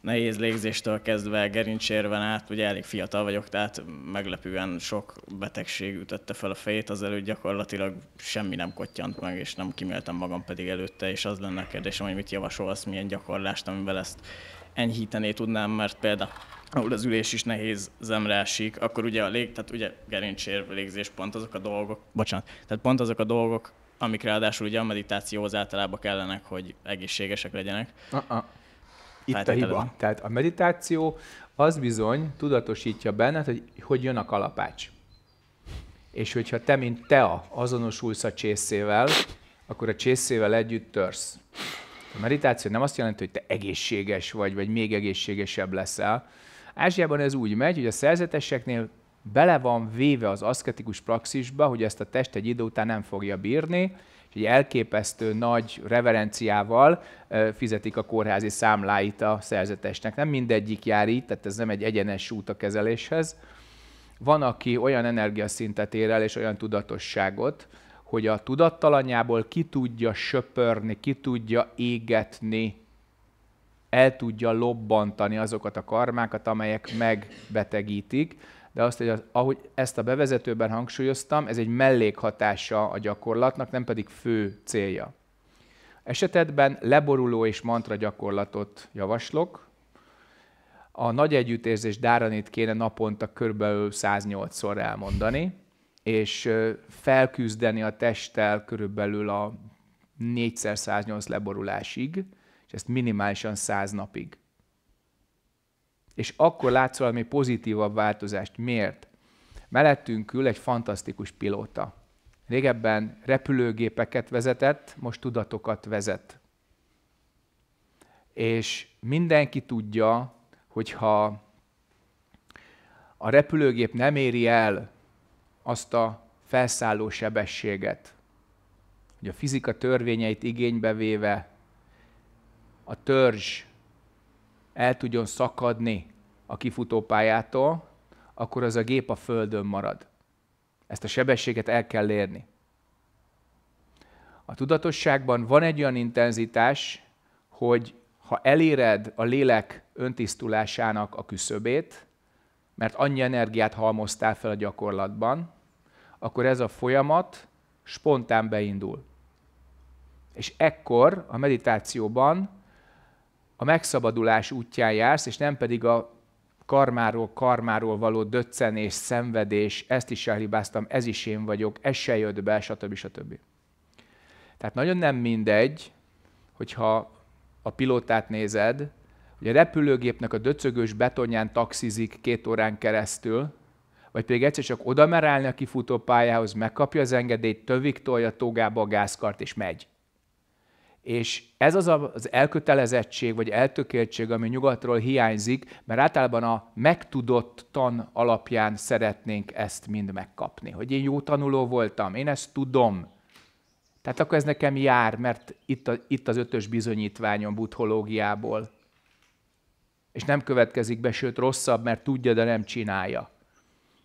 Nehéz légzéstől kezdve gerincsérven át, ugye elég fiatal vagyok, tehát meglepően sok betegség ütötte fel a fejét, azelőtt gyakorlatilag semmi nem kottyant meg, és nem kiméltem magam pedig előtte, és az lenne a kérdésem, hogy mit javasolsz, milyen gyakorlást, amivel ezt enyhíteni tudnám, mert például ahol az ülés is nehéz zemre esik, akkor ugye a lég, tehát ugye gerincsér, légzés, pont azok a dolgok, bocsánat, tehát pont azok a dolgok, amik ráadásul ugye a meditációhoz általában kellenek, hogy egészségesek legyenek. Uh-uh. Itt hát a hiba. Tehát a meditáció az bizony tudatosítja benned, hogy hogy jön a kalapács. És hogyha te, mint te azonosulsz a csészével, akkor a csészével együtt törsz. A meditáció nem azt jelenti, hogy te egészséges vagy, vagy még egészségesebb leszel. Ázsiában ez úgy megy, hogy a szerzeteseknél bele van véve az aszketikus praxisba, hogy ezt a test egy idő után nem fogja bírni, és egy elképesztő nagy reverenciával fizetik a kórházi számláit a szerzetesnek. Nem mindegyik jár így, tehát ez nem egy egyenes út a kezeléshez. Van, aki olyan energiaszintet ér el, és olyan tudatosságot, hogy a tudattalanyából ki tudja söpörni, ki tudja égetni, el tudja lobbantani azokat a karmákat, amelyek megbetegítik, de azt, hogy az, ahogy ezt a bevezetőben hangsúlyoztam, ez egy mellékhatása a gyakorlatnak, nem pedig fő célja. Esetetben leboruló és mantra gyakorlatot javaslok. A nagy együttérzés dáranit kéne naponta kb. 108-szor elmondani, és felküzdeni a testtel körülbelül a 4x108 leborulásig, és ezt minimálisan 100 napig. És akkor látsz valami pozitívabb változást. Miért? Mellettünk ül egy fantasztikus pilóta. Régebben repülőgépeket vezetett, most tudatokat vezet. És mindenki tudja, hogyha a repülőgép nem éri el azt a felszálló sebességet, hogy a fizika törvényeit igénybe véve a törzs el tudjon szakadni a kifutópályától, akkor az a gép a földön marad. Ezt a sebességet el kell érni. A tudatosságban van egy olyan intenzitás, hogy ha eléred a lélek öntisztulásának a küszöbét, mert annyi energiát halmoztál fel a gyakorlatban, akkor ez a folyamat spontán beindul. És ekkor a meditációban a megszabadulás útján jársz, és nem pedig a karmáról karmáról való döccenés, szenvedés, ezt is elhibáztam, ez is én vagyok, ez se jött be, stb. stb. Tehát nagyon nem mindegy, hogyha a pilótát nézed, hogy a repülőgépnek a döcögős betonján taxizik két órán keresztül, vagy pedig egyszer csak oda mer állni a kifutópályához, megkapja az engedélyt, tövig tolja togába a gázkart és megy. És ez az az elkötelezettség vagy eltökéltség, ami nyugatról hiányzik, mert általában a megtudott tan alapján szeretnénk ezt mind megkapni. Hogy én jó tanuló voltam, én ezt tudom. Tehát akkor ez nekem jár, mert itt, a, itt az ötös bizonyítványom buthológiából. És nem következik be, sőt rosszabb, mert tudja, de nem csinálja.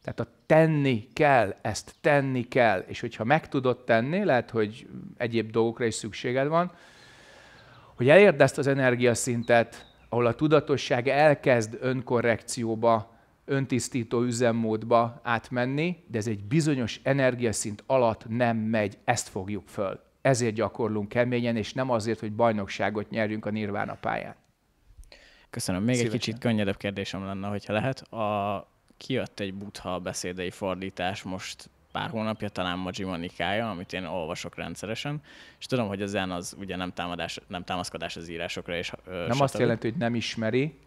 Tehát a tenni kell, ezt tenni kell. És hogyha meg tudod tenni, lehet, hogy egyéb dolgokra is szükséged van, hogy elérd ezt az energiaszintet, ahol a tudatosság elkezd önkorrekcióba, öntisztító üzemmódba átmenni, de ez egy bizonyos energiaszint alatt nem megy, ezt fogjuk föl. Ezért gyakorlunk keményen, és nem azért, hogy bajnokságot nyerjünk a nirvána pályán. Köszönöm. Még Szívesen. egy kicsit könnyedebb kérdésem lenne, hogyha lehet. A, kijött egy butha beszédei fordítás most pár hónapja talán Maji Manikája, amit én olvasok rendszeresen, és tudom, hogy az zen az ugye nem, támadás, nem támaszkodás az írásokra. És, ö, nem stb. azt jelenti, hogy nem ismeri,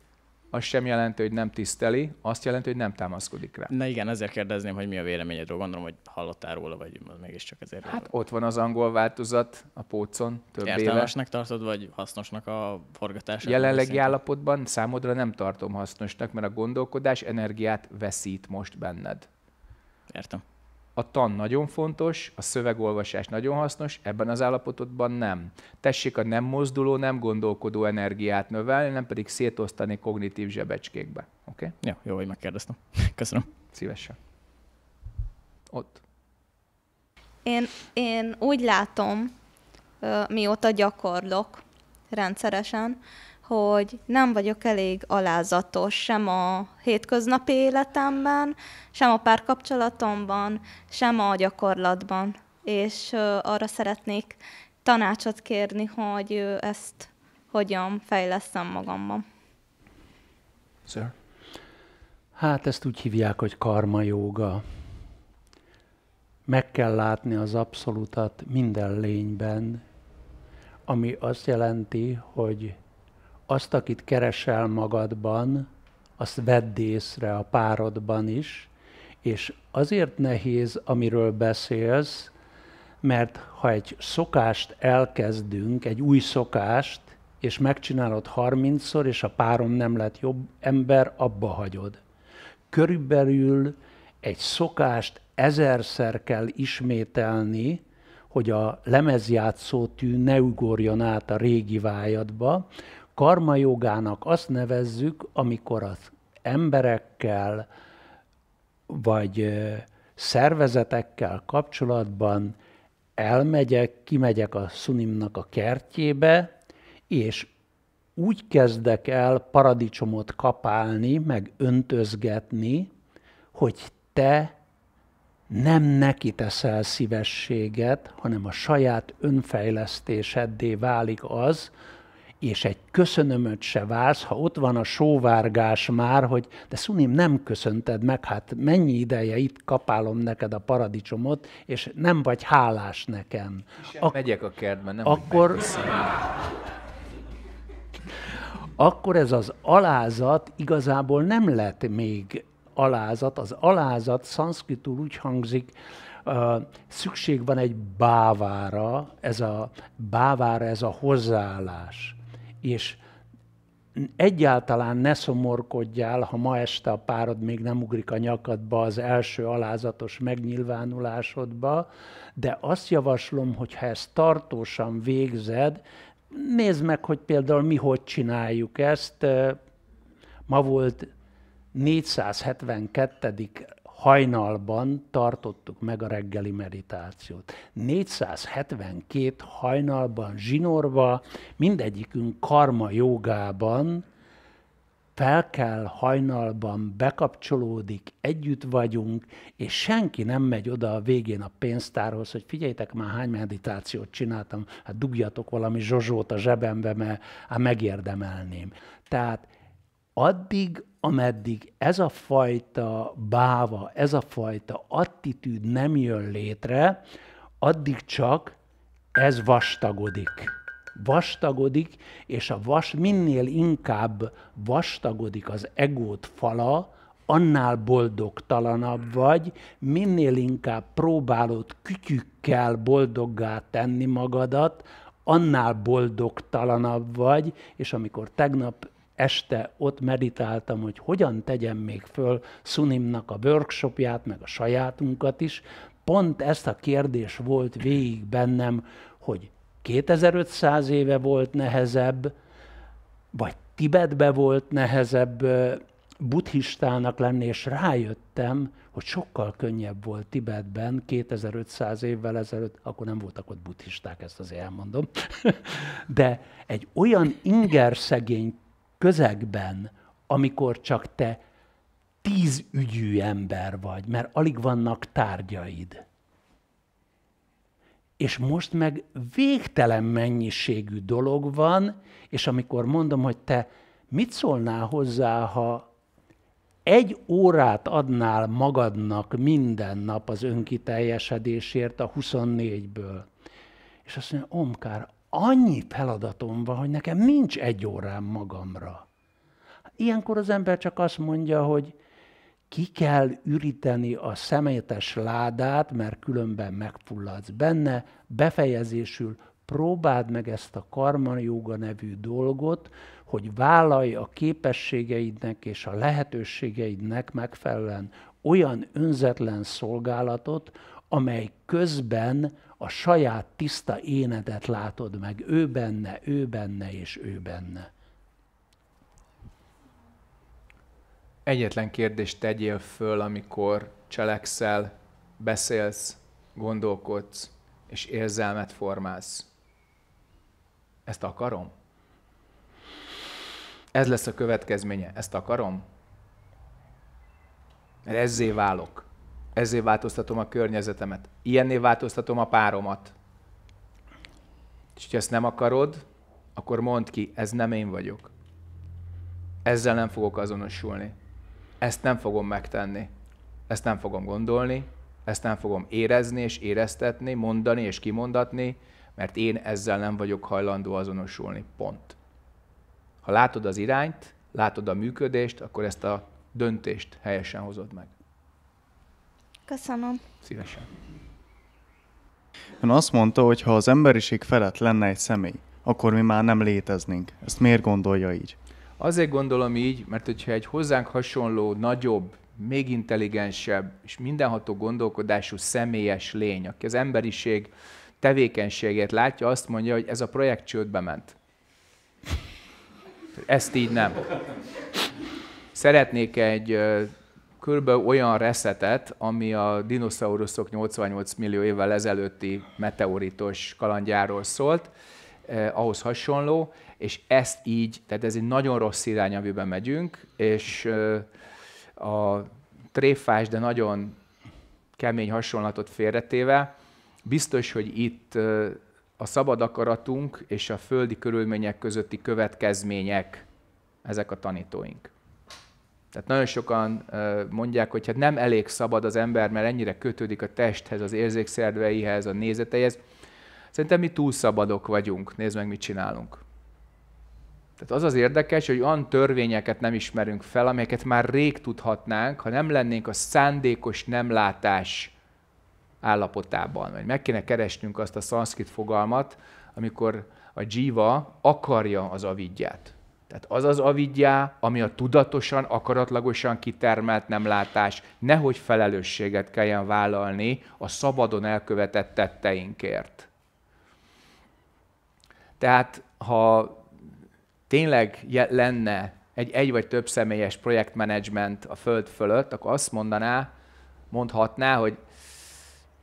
az sem jelenti, hogy nem tiszteli, azt jelenti, hogy nem támaszkodik rá. Na igen, ezért kérdezném, hogy mi a véleményedről. Gondolom, hogy hallottál róla, vagy mégiscsak ezért. Hát ott van az angol változat a pócon több Értelmesnek éve. tartod, vagy hasznosnak a forgatás? Jelenlegi szinten? állapotban számodra nem tartom hasznosnak, mert a gondolkodás energiát veszít most benned. Értem a tan nagyon fontos, a szövegolvasás nagyon hasznos, ebben az állapotodban nem. Tessék a nem mozduló, nem gondolkodó energiát növelni, nem pedig szétosztani kognitív zsebecskékbe. Oké? Okay? Ja, jó, hogy megkérdeztem. (laughs) Köszönöm. Szívesen. Ott. Én, én úgy látom, mióta gyakorlok rendszeresen, hogy nem vagyok elég alázatos sem a hétköznapi életemben, sem a párkapcsolatomban, sem a gyakorlatban. És arra szeretnék tanácsot kérni, hogy ezt hogyan fejlesztem magamban. Sir? Hát ezt úgy hívják, hogy karmajóga. Meg kell látni az abszolútat minden lényben, ami azt jelenti, hogy azt, akit keresel magadban, azt vedd észre a párodban is, és azért nehéz, amiről beszélsz, mert ha egy szokást elkezdünk, egy új szokást, és megcsinálod 30-szor, és a párom nem lett jobb ember, abba hagyod. Körülbelül egy szokást ezerszer kell ismételni, hogy a lemezjátszó tű ne ugorjon át a régi vájadba, Karmajogának azt nevezzük, amikor az emberekkel vagy szervezetekkel kapcsolatban elmegyek, kimegyek a szunimnak a kertjébe, és úgy kezdek el paradicsomot kapálni, meg öntözgetni, hogy te nem neki teszel szívességet, hanem a saját önfejlesztéseddé válik az, és egy köszönömöt se válsz, ha ott van a sóvárgás már, hogy de szunim, nem köszönted meg, hát mennyi ideje itt kapálom neked a paradicsomot, és nem vagy hálás nekem. Ak- megyek a kertben, nem akkor, akkor ez az alázat igazából nem lett még alázat. Az alázat szanszkritul úgy hangzik, Uh, szükség van egy bávára, ez a bávára, ez a hozzáállás és egyáltalán ne szomorkodjál, ha ma este a párod még nem ugrik a nyakadba az első alázatos megnyilvánulásodba, de azt javaslom, hogy ha ezt tartósan végzed, nézd meg, hogy például mi hogy csináljuk ezt. Ma volt 472 hajnalban tartottuk meg a reggeli meditációt. 472 hajnalban zsinórba, mindegyikünk karma jogában, fel kell hajnalban, bekapcsolódik, együtt vagyunk, és senki nem megy oda a végén a pénztárhoz, hogy figyeljetek, már hány meditációt csináltam, hát dugjatok valami zsozsót a zsebembe, mert hát megérdemelném. Tehát addig, ameddig ez a fajta báva, ez a fajta attitűd nem jön létre, addig csak ez vastagodik. Vastagodik, és a vas minél inkább vastagodik az egót fala, annál boldogtalanabb vagy, minél inkább próbálod kütyükkel boldoggá tenni magadat, annál boldogtalanabb vagy, és amikor tegnap este ott meditáltam, hogy hogyan tegyem még föl Sunimnak a workshopját, meg a sajátunkat is. Pont ezt a kérdés volt végig bennem, hogy 2500 éve volt nehezebb, vagy Tibetbe volt nehezebb buddhistának lenni, és rájöttem, hogy sokkal könnyebb volt Tibetben 2500 évvel ezelőtt, akkor nem voltak ott buddhisták, ezt azért elmondom, (laughs) de egy olyan ingerszegény közegben, amikor csak te tíz ügyű ember vagy, mert alig vannak tárgyaid. És most meg végtelen mennyiségű dolog van, és amikor mondom, hogy te mit szólnál hozzá, ha egy órát adnál magadnak minden nap az önkiteljesedésért a 24-ből. És azt mondja, Omkár, annyi feladatom van, hogy nekem nincs egy órám magamra. Ilyenkor az ember csak azt mondja, hogy ki kell üríteni a szemétes ládát, mert különben megfulladsz benne, befejezésül próbáld meg ezt a karma joga nevű dolgot, hogy vállalj a képességeidnek és a lehetőségeidnek megfelelően olyan önzetlen szolgálatot, amely közben a saját tiszta énedet látod meg, ő benne, ő benne és ő benne. Egyetlen kérdést tegyél föl, amikor cselekszel, beszélsz, gondolkodsz és érzelmet formálsz. Ezt akarom? Ez lesz a következménye. Ezt akarom? Mert ezzé válok ezért változtatom a környezetemet. ilyennél változtatom a páromat. És ha ezt nem akarod, akkor mondd ki, ez nem én vagyok. Ezzel nem fogok azonosulni. Ezt nem fogom megtenni. Ezt nem fogom gondolni, ezt nem fogom érezni és éreztetni, mondani és kimondatni, mert én ezzel nem vagyok hajlandó azonosulni. Pont. Ha látod az irányt, látod a működést, akkor ezt a döntést helyesen hozod meg. Köszönöm. Szívesen. Ön azt mondta, hogy ha az emberiség felett lenne egy személy, akkor mi már nem léteznénk. Ezt miért gondolja így? Azért gondolom így, mert hogyha egy hozzánk hasonló, nagyobb, még intelligensebb és mindenható gondolkodású személyes lény, aki az emberiség tevékenységét látja, azt mondja, hogy ez a projekt csődbe ment. Ezt így nem. Szeretnék egy körülbelül olyan reszetet, ami a dinoszauruszok 88 millió évvel ezelőtti meteoritos kalandjáról szólt, eh, ahhoz hasonló, és ezt így, tehát ez egy nagyon rossz irány, amiben megyünk, és eh, a tréfás, de nagyon kemény hasonlatot félretéve, biztos, hogy itt eh, a szabad akaratunk és a földi körülmények közötti következmények ezek a tanítóink. Tehát nagyon sokan mondják, hogy hát nem elég szabad az ember, mert ennyire kötődik a testhez, az érzékszerveihez, a nézeteihez. Szerintem mi túl szabadok vagyunk, nézd meg, mit csinálunk. Tehát az az érdekes, hogy olyan törvényeket nem ismerünk fel, amelyeket már rég tudhatnánk, ha nem lennénk a szándékos nemlátás állapotában. Vagy meg kéne keresnünk azt a szanszkrit fogalmat, amikor a dzsíva akarja az avidját. Tehát az az avidjá, ami a tudatosan, akaratlagosan kitermelt nemlátás, nehogy felelősséget kelljen vállalni a szabadon elkövetett tetteinkért. Tehát ha tényleg lenne egy egy vagy több személyes projektmenedzsment a föld fölött, akkor azt mondaná, mondhatná, hogy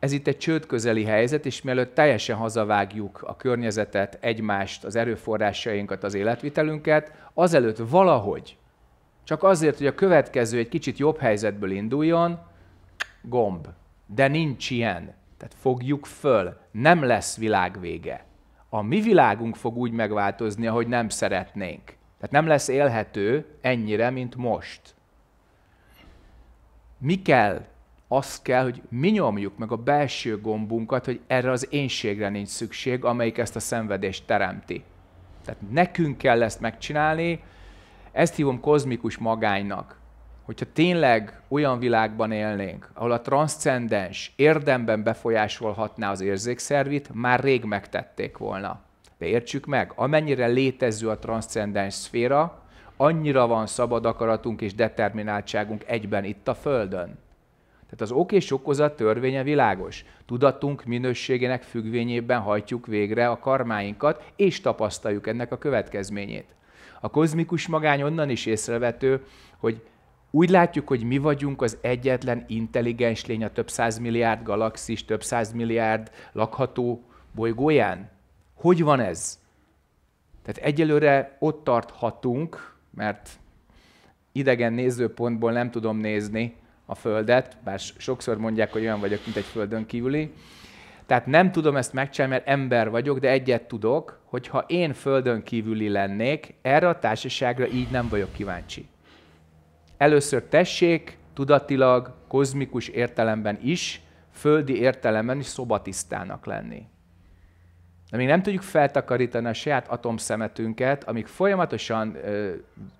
ez itt egy csőd közeli helyzet, és mielőtt teljesen hazavágjuk a környezetet, egymást, az erőforrásainkat, az életvitelünket, azelőtt valahogy, csak azért, hogy a következő egy kicsit jobb helyzetből induljon, gomb. De nincs ilyen. Tehát fogjuk föl, nem lesz világvége. A mi világunk fog úgy megváltozni, ahogy nem szeretnénk. Tehát nem lesz élhető ennyire, mint most. Mi kell az kell, hogy mi nyomjuk meg a belső gombunkat, hogy erre az énségre nincs szükség, amelyik ezt a szenvedést teremti. Tehát nekünk kell ezt megcsinálni, ezt hívom kozmikus magánynak. Hogyha tényleg olyan világban élnénk, ahol a transzcendens érdemben befolyásolhatná az érzékszervit, már rég megtették volna. De értsük meg, amennyire létező a transzcendens szféra, annyira van szabad akaratunk és determináltságunk egyben itt a Földön. Tehát az ok és okozat törvénye világos. Tudatunk minőségének függvényében hajtjuk végre a karmáinkat, és tapasztaljuk ennek a következményét. A kozmikus magány onnan is észrevető, hogy úgy látjuk, hogy mi vagyunk az egyetlen intelligens lény a több százmilliárd galaxis, több százmilliárd lakható bolygóján. Hogy van ez? Tehát egyelőre ott tarthatunk, mert idegen nézőpontból nem tudom nézni, a Földet, bár sokszor mondják, hogy olyan vagyok, mint egy Földön kívüli. Tehát nem tudom ezt megcsinálni, mert ember vagyok, de egyet tudok, hogy ha én Földön kívüli lennék, erre a társaságra így nem vagyok kíváncsi. Először tessék, tudatilag, kozmikus értelemben is, földi értelemben is szobatisztának lenni. De még nem tudjuk feltakarítani a saját atomszemetünket, amik folyamatosan ö,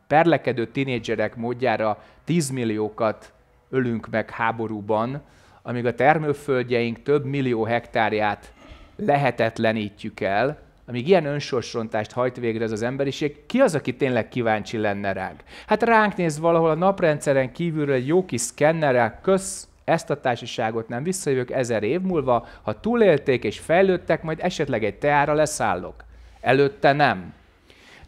perlekedő tinédzserek módjára tízmilliókat milliókat ölünk meg háborúban, amíg a termőföldjeink több millió hektárját lehetetlenítjük el, amíg ilyen önsorsrontást hajt végre ez az emberiség, ki az, aki tényleg kíváncsi lenne ránk? Hát ránk néz valahol a naprendszeren kívülről egy jó kis szkennerrel, kösz, ezt a társaságot nem visszajövök ezer év múlva, ha túlélték és fejlődtek, majd esetleg egy teára leszállok. Előtte nem.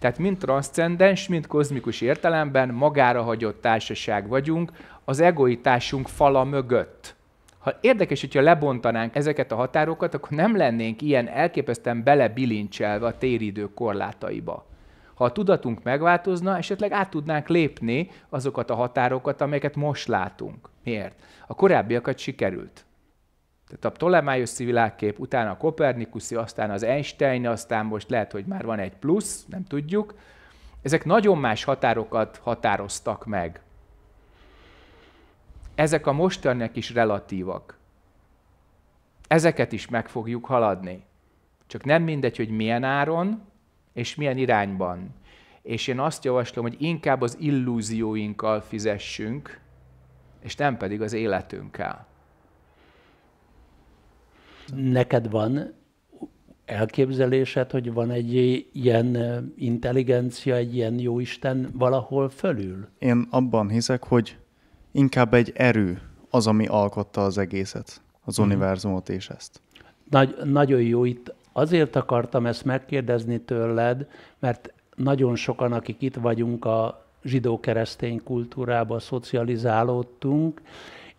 Tehát mind transzcendens, mind kozmikus értelemben magára hagyott társaság vagyunk, az egoitásunk fala mögött. Ha érdekes, hogyha lebontanánk ezeket a határokat, akkor nem lennénk ilyen elképesztően belebilincselve a téridő korlátaiba. Ha a tudatunk megváltozna, esetleg át tudnánk lépni azokat a határokat, amelyeket most látunk. Miért? A korábbiakat sikerült. Tehát a Ptolemaiuszi világkép, utána a Kopernikuszi, aztán az Einstein, aztán most lehet, hogy már van egy plusz, nem tudjuk. Ezek nagyon más határokat határoztak meg. Ezek a mostanek is relatívak. Ezeket is meg fogjuk haladni. Csak nem mindegy, hogy milyen áron és milyen irányban. És én azt javaslom, hogy inkább az illúzióinkkal fizessünk, és nem pedig az életünkkel. Neked van elképzelésed, hogy van egy ilyen intelligencia, egy ilyen jóisten valahol fölül? Én abban hiszek, hogy inkább egy erő az, ami alkotta az egészet, az mm. univerzumot és ezt. Nagy, nagyon jó, itt azért akartam ezt megkérdezni tőled, mert nagyon sokan, akik itt vagyunk a zsidó-keresztény kultúrába szocializálódtunk,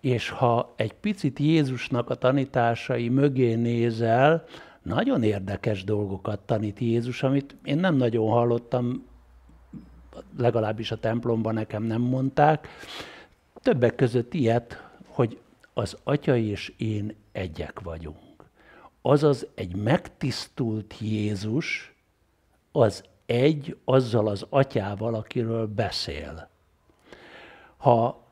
és ha egy picit Jézusnak a tanításai mögé nézel, nagyon érdekes dolgokat tanít Jézus, amit én nem nagyon hallottam, legalábbis a templomban nekem nem mondták. Többek között ilyet, hogy az Atya és én egyek vagyunk. Azaz egy megtisztult Jézus az egy azzal az atyával, akiről beszél. Ha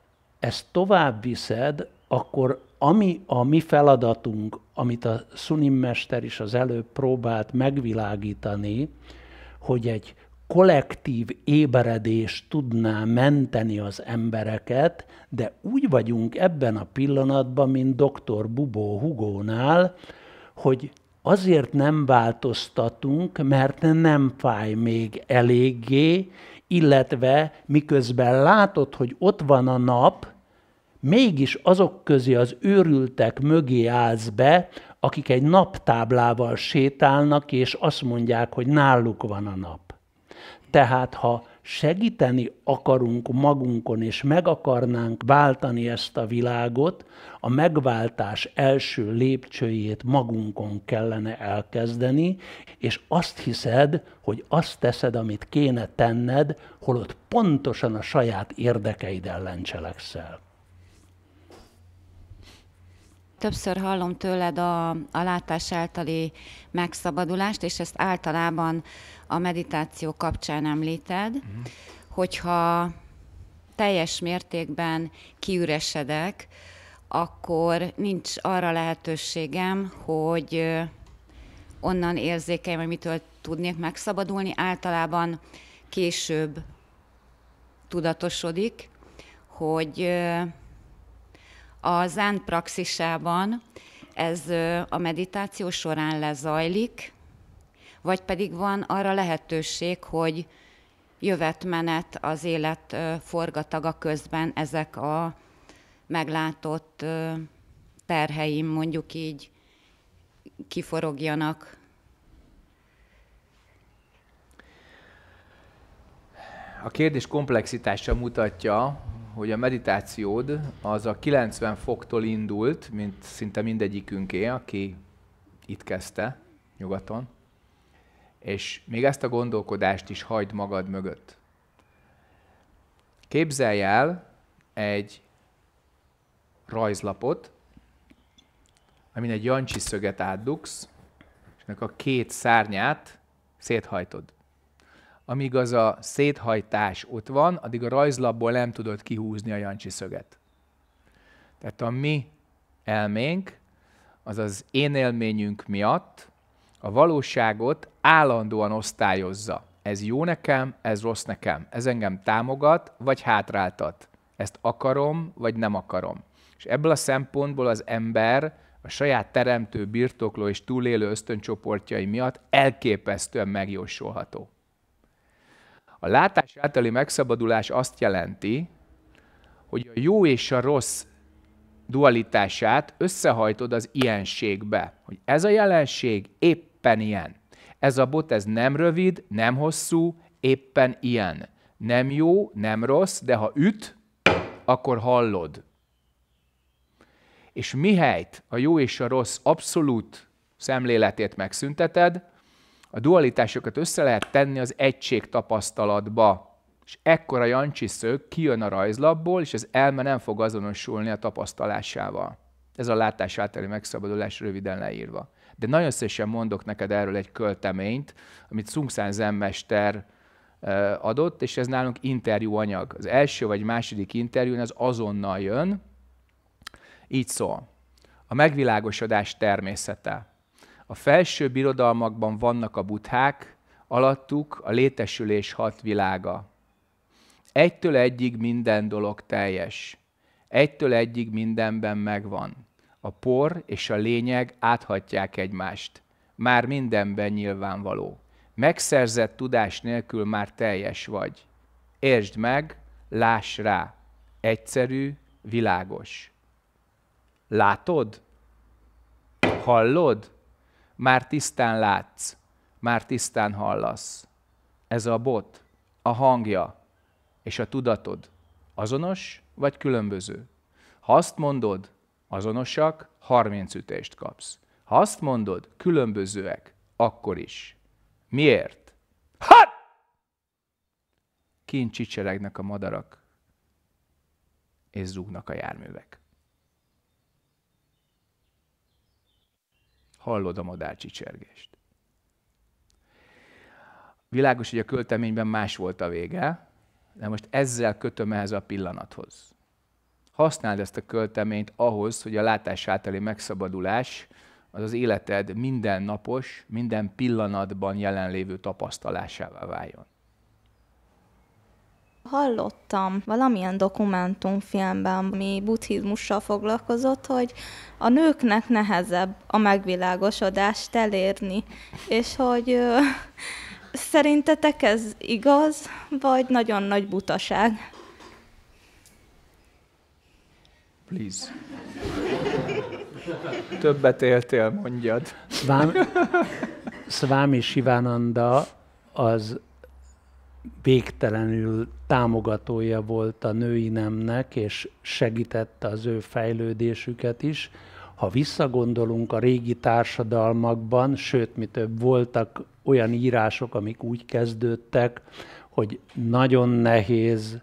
ezt tovább viszed, akkor ami a mi feladatunk, amit a Sunim mester is az előbb próbált megvilágítani, hogy egy kollektív éberedés tudná menteni az embereket, de úgy vagyunk ebben a pillanatban, mint dr. Bubó Hugónál, hogy azért nem változtatunk, mert nem fáj még eléggé, illetve miközben látod, hogy ott van a nap, mégis azok közé az őrültek mögé állsz be, akik egy naptáblával sétálnak, és azt mondják, hogy náluk van a nap. Tehát, ha segíteni akarunk magunkon, és meg akarnánk váltani ezt a világot, a megváltás első lépcsőjét magunkon kellene elkezdeni, és azt hiszed, hogy azt teszed, amit kéne tenned, holott pontosan a saját érdekeid ellen cselekszel. Többször hallom tőled a, a látás általi megszabadulást, és ezt általában a meditáció kapcsán említed, mm. hogyha teljes mértékben kiüresedek, akkor nincs arra lehetőségem, hogy onnan érzékeim hogy mitől tudnék megszabadulni. Általában később tudatosodik, hogy a zen praxisában ez a meditáció során lezajlik, vagy pedig van arra lehetőség, hogy jövetmenet az élet forgataga közben ezek a meglátott terheim mondjuk így kiforogjanak. A kérdés komplexitása mutatja, hogy a meditációd az a 90 foktól indult, mint szinte mindegyikünké, aki itt kezdte, nyugaton, és még ezt a gondolkodást is hagyd magad mögött. Képzelj el egy rajzlapot, amin egy jancsi szöget átduksz, és ennek a két szárnyát széthajtod amíg az a széthajtás ott van, addig a rajzlapból nem tudod kihúzni a Jancsi szöget. Tehát a mi elménk, az az én élményünk miatt a valóságot állandóan osztályozza. Ez jó nekem, ez rossz nekem. Ez engem támogat, vagy hátráltat. Ezt akarom, vagy nem akarom. És ebből a szempontból az ember a saját teremtő, birtokló és túlélő ösztöncsoportjai miatt elképesztően megjósolható. A látás általi megszabadulás azt jelenti, hogy a jó és a rossz dualitását összehajtod az ilyenségbe. Hogy ez a jelenség éppen ilyen. Ez a bot, ez nem rövid, nem hosszú, éppen ilyen. Nem jó, nem rossz, de ha üt, akkor hallod. És mihelyt a jó és a rossz abszolút szemléletét megszünteted, a dualitásokat össze lehet tenni az egység tapasztalatba. És ekkora Jancsi szög kijön a rajzlapból, és az elme nem fog azonosulni a tapasztalásával. Ez a látás általi megszabadulás röviden leírva. De nagyon szépen mondok neked erről egy költeményt, amit Szungszán zenmester adott, és ez nálunk interjúanyag. Az első vagy második interjún az azonnal jön, így szól. A megvilágosodás természete. A felső birodalmakban vannak a buthák, alattuk a létesülés hat világa. Egytől egyig minden dolog teljes. Egytől egyig mindenben megvan. A por és a lényeg áthatják egymást. Már mindenben nyilvánvaló. Megszerzett tudás nélkül már teljes vagy. Értsd meg, láss rá. Egyszerű, világos. Látod? Hallod? már tisztán látsz, már tisztán hallasz. Ez a bot, a hangja és a tudatod azonos vagy különböző? Ha azt mondod, azonosak, 30 ütést kapsz. Ha azt mondod, különbözőek, akkor is. Miért? Hát! Kint csicseregnek a madarak, és zúgnak a járművek. hallod a madárcsicsergést. Világos, hogy a költeményben más volt a vége, de most ezzel kötöm ehhez a pillanathoz. Használd ezt a költeményt ahhoz, hogy a látás általi megszabadulás az az életed mindennapos, minden pillanatban jelenlévő tapasztalásává váljon. Hallottam valamilyen dokumentumfilmben, ami buddhizmussal foglalkozott, hogy a nőknek nehezebb a megvilágosodást elérni, és hogy ö, szerintetek ez igaz, vagy nagyon nagy butaság? Please. Többet éltél, mondjad. Vám, Szvámi Sivananda az végtelenül támogatója volt a női nemnek, és segítette az ő fejlődésüket is. Ha visszagondolunk a régi társadalmakban, sőt, mi több, voltak olyan írások, amik úgy kezdődtek, hogy nagyon nehéz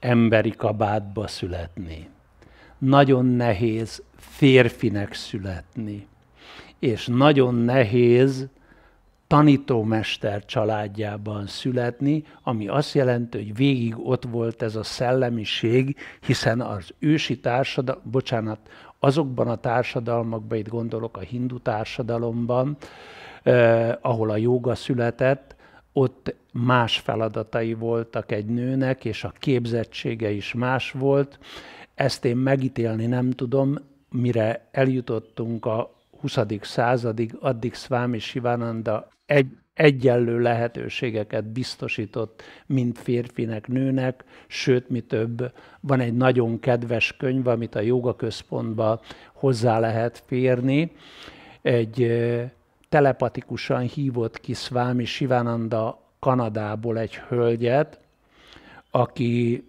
emberi kabátba születni. Nagyon nehéz férfinek születni. És nagyon nehéz tanítómester családjában születni, ami azt jelenti, hogy végig ott volt ez a szellemiség, hiszen az ősi társadalom, bocsánat, azokban a társadalmakban, itt gondolok a hindu társadalomban, eh, ahol a joga született, ott más feladatai voltak egy nőnek, és a képzettsége is más volt. Ezt én megítélni nem tudom, mire eljutottunk a 20. századig addig Swami Sivananda egy egyenlő lehetőségeket biztosított mind férfinek, nőnek, sőt, mi több, van egy nagyon kedves könyv, amit a joga központba hozzá lehet férni, egy telepatikusan hívott ki Swami Sivananda Kanadából egy hölgyet, aki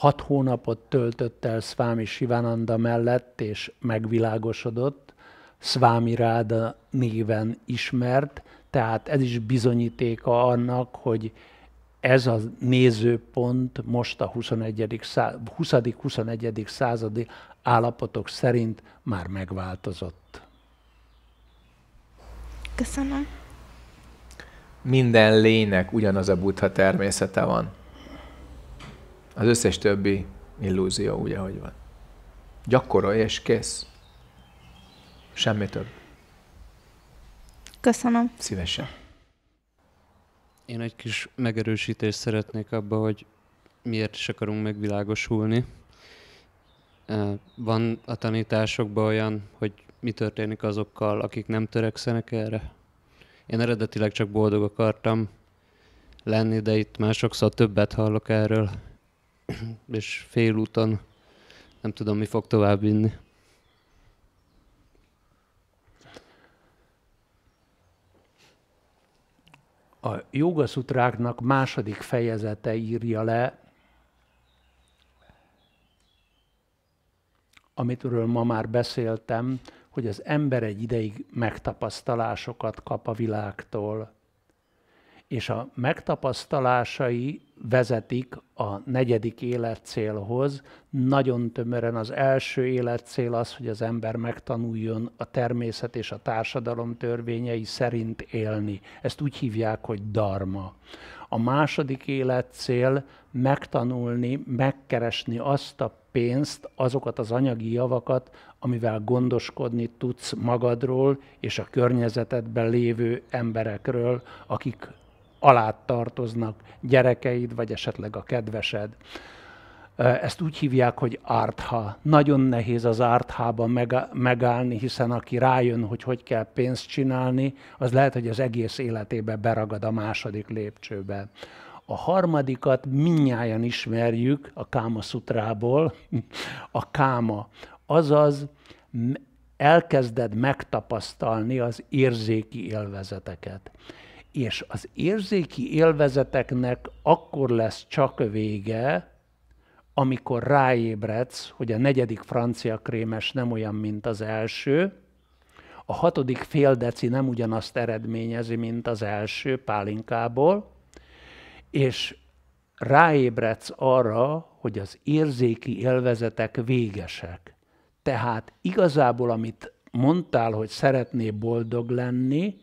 hat hónapot töltött el Szvámi Sivananda mellett, és megvilágosodott, Szvámi Ráda néven ismert, tehát ez is bizonyítéka annak, hogy ez a nézőpont most a 20. 21. századi állapotok szerint már megváltozott. Köszönöm. Minden lénynek ugyanaz a buddha természete van az összes többi illúzió úgy, ahogy van. Gyakorolj és kész. Semmi több. Köszönöm. Szívesen. Én egy kis megerősítést szeretnék abba, hogy miért is akarunk megvilágosulni. Van a tanításokban olyan, hogy mi történik azokkal, akik nem törekszenek erre? Én eredetileg csak boldog akartam lenni, de itt már sokszor többet hallok erről. (clears throat) és félúton nem tudom, mi fog tovább vinni. A jogaszutráknak második fejezete írja le, amitről ma már beszéltem, hogy az ember egy ideig megtapasztalásokat kap a világtól, és a megtapasztalásai vezetik a negyedik életcélhoz. Nagyon tömören az első életcél az, hogy az ember megtanuljon a természet és a társadalom törvényei szerint élni. Ezt úgy hívják, hogy dharma. A második életcél megtanulni, megkeresni azt a pénzt, azokat az anyagi javakat, amivel gondoskodni tudsz magadról és a környezetedben lévő emberekről, akik alá tartoznak gyerekeid, vagy esetleg a kedvesed. Ezt úgy hívják, hogy ártha. Nagyon nehéz az árthában megállni, hiszen aki rájön, hogy hogy kell pénzt csinálni, az lehet, hogy az egész életébe beragad a második lépcsőbe. A harmadikat minnyáján ismerjük a Káma Sutrából. (laughs) a Káma, azaz elkezded megtapasztalni az érzéki élvezeteket és az érzéki élvezeteknek akkor lesz csak vége, amikor ráébredsz, hogy a negyedik francia krémes nem olyan, mint az első, a hatodik fél deci nem ugyanazt eredményezi, mint az első pálinkából, és ráébredsz arra, hogy az érzéki élvezetek végesek. Tehát igazából, amit mondtál, hogy szeretnél boldog lenni,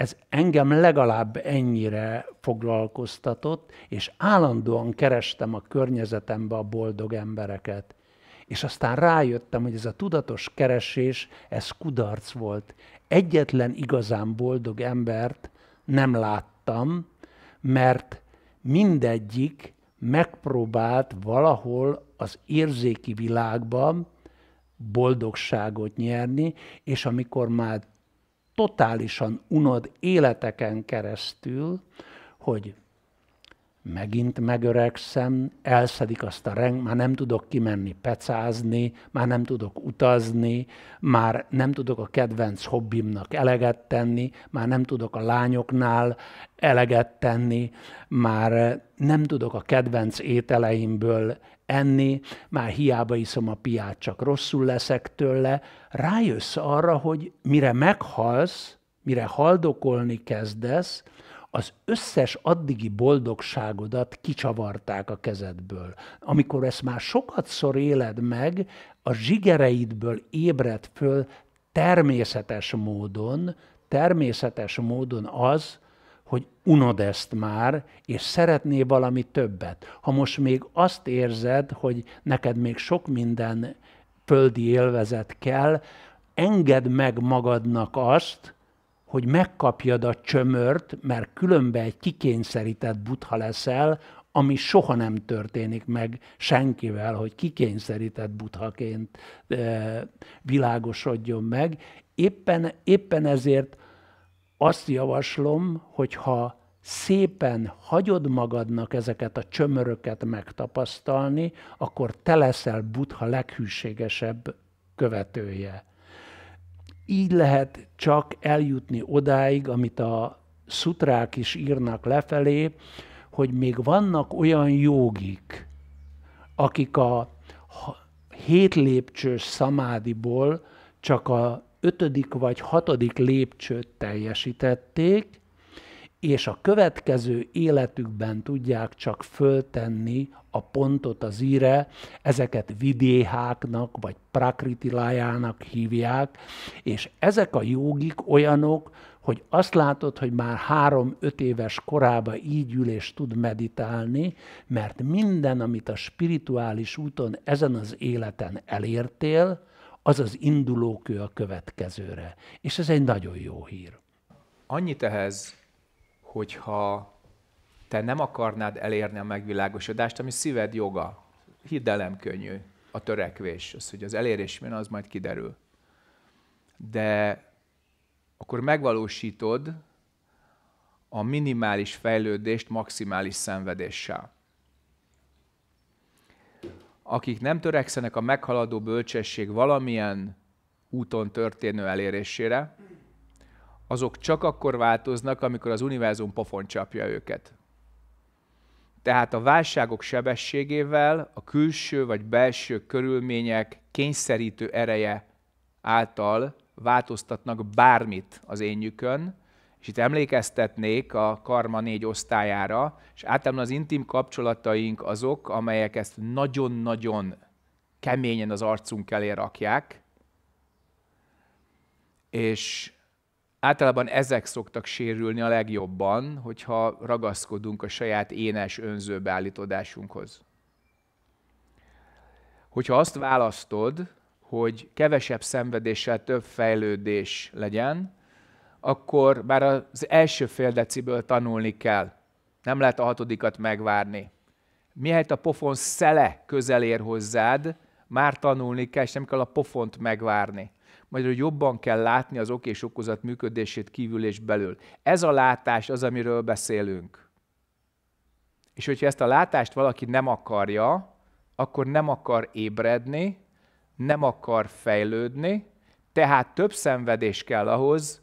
ez engem legalább ennyire foglalkoztatott, és állandóan kerestem a környezetembe a boldog embereket. És aztán rájöttem, hogy ez a tudatos keresés, ez kudarc volt. Egyetlen igazán boldog embert nem láttam, mert mindegyik megpróbált valahol az érzéki világban boldogságot nyerni, és amikor már totálisan unod életeken keresztül, hogy megint megöregszem, elszedik azt a reng, már nem tudok kimenni pecázni, már nem tudok utazni, már nem tudok a kedvenc hobbimnak eleget tenni, már nem tudok a lányoknál eleget tenni, már nem tudok a kedvenc ételeimből enni, már hiába iszom a piát, csak rosszul leszek tőle. Rájössz arra, hogy mire meghalsz, mire haldokolni kezdesz, az összes addigi boldogságodat kicsavarták a kezedből. Amikor ezt már sokat szor éled meg, a zsigereidből ébred föl természetes módon, természetes módon az, hogy unod ezt már, és szeretné valami többet. Ha most még azt érzed, hogy neked még sok minden földi élvezet kell, engedd meg magadnak azt, hogy megkapjad a csömört, mert különben egy kikényszerített butha leszel, ami soha nem történik meg senkivel, hogy kikényszerített buthaként világosodjon meg. Éppen, éppen ezért azt javaslom, hogyha szépen hagyod magadnak ezeket a csömöröket megtapasztalni, akkor te leszel Butha leghűségesebb követője. Így lehet csak eljutni odáig, amit a szutrák is írnak lefelé, hogy még vannak olyan jogik, akik a hét lépcsős szamádiból csak a ötödik vagy hatodik lépcsőt teljesítették, és a következő életükben tudják csak föltenni a pontot az íre, ezeket vidéháknak vagy prakritilájának hívják, és ezek a jogik olyanok, hogy azt látod, hogy már három-öt éves korába így ül és tud meditálni, mert minden, amit a spirituális úton ezen az életen elértél, az az indulókő a következőre. És ez egy nagyon jó hír. Annyit ehhez hogyha te nem akarnád elérni a megvilágosodást, ami szíved joga, hiddelem könnyű a törekvés, az, hogy az elérés mi, az majd kiderül. De akkor megvalósítod a minimális fejlődést maximális szenvedéssel. Akik nem törekszenek a meghaladó bölcsesség valamilyen úton történő elérésére, azok csak akkor változnak, amikor az univerzum pofon csapja őket. Tehát a válságok sebességével a külső vagy belső körülmények kényszerítő ereje által változtatnak bármit az énjükön, és itt emlékeztetnék a karma négy osztályára, és általában az intim kapcsolataink azok, amelyek ezt nagyon-nagyon keményen az arcunk elé rakják, és Általában ezek szoktak sérülni a legjobban, hogyha ragaszkodunk a saját énes önző beállítodásunkhoz. Hogyha azt választod, hogy kevesebb szenvedéssel több fejlődés legyen, akkor már az első fél deciből tanulni kell. Nem lehet a hatodikat megvárni. Mihelyt a pofon szele közel ér hozzád, már tanulni kell, és nem kell a pofont megvárni. Magyarul jobban kell látni az ok és okozat működését kívül és belül. Ez a látás az, amiről beszélünk. És hogyha ezt a látást valaki nem akarja, akkor nem akar ébredni, nem akar fejlődni, tehát több szenvedés kell ahhoz,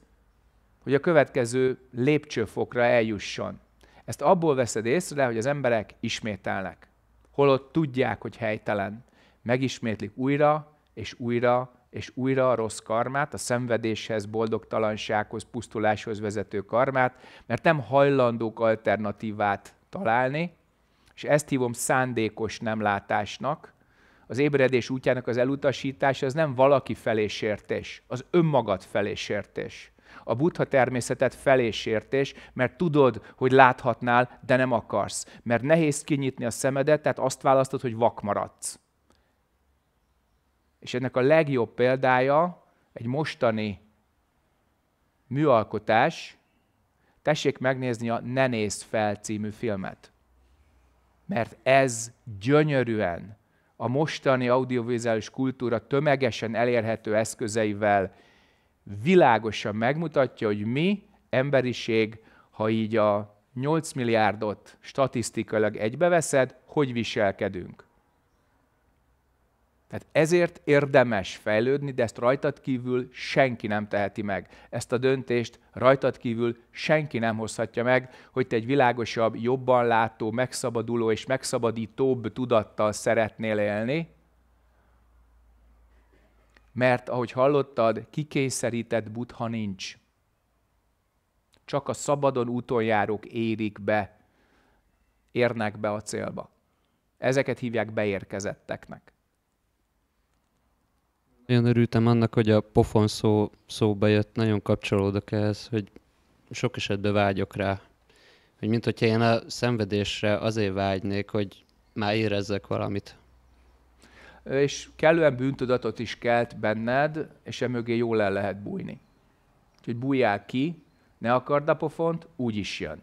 hogy a következő lépcsőfokra eljusson. Ezt abból veszed észre, hogy az emberek ismételnek, holott tudják, hogy helytelen megismétlik újra és újra és újra a rossz karmát, a szenvedéshez, boldogtalansághoz, pusztuláshoz vezető karmát, mert nem hajlandók alternatívát találni, és ezt hívom szándékos nemlátásnak. Az ébredés útjának az elutasítása az nem valaki felé sértés, az önmagad felé sértés. A buddha természetet felé sértés, mert tudod, hogy láthatnál, de nem akarsz. Mert nehéz kinyitni a szemedet, tehát azt választod, hogy vak maradsz. És ennek a legjobb példája egy mostani műalkotás, tessék megnézni a Ne nézd fel című filmet. Mert ez gyönyörűen a mostani audiovizuális kultúra tömegesen elérhető eszközeivel világosan megmutatja, hogy mi, emberiség, ha így a 8 milliárdot statisztikailag egybeveszed, hogy viselkedünk. Tehát ezért érdemes fejlődni, de ezt rajtad kívül senki nem teheti meg. Ezt a döntést rajtad kívül senki nem hozhatja meg, hogy te egy világosabb, jobban látó, megszabaduló és megszabadítóbb tudattal szeretnél élni, mert ahogy hallottad, kikényszerített butha nincs. Csak a szabadon úton járók érik be, érnek be a célba. Ezeket hívják beérkezetteknek. Nagyon örültem annak, hogy a pofon szó, szóba jött, nagyon kapcsolódok ehhez, hogy sok esetben vágyok rá. Hogy mint hogyha én a szenvedésre azért vágynék, hogy már érezzek valamit. És kellően bűntudatot is kelt benned, és emögé jól el lehet bújni. Úgyhogy bújjál ki, ne akard a pofont, úgy is jön.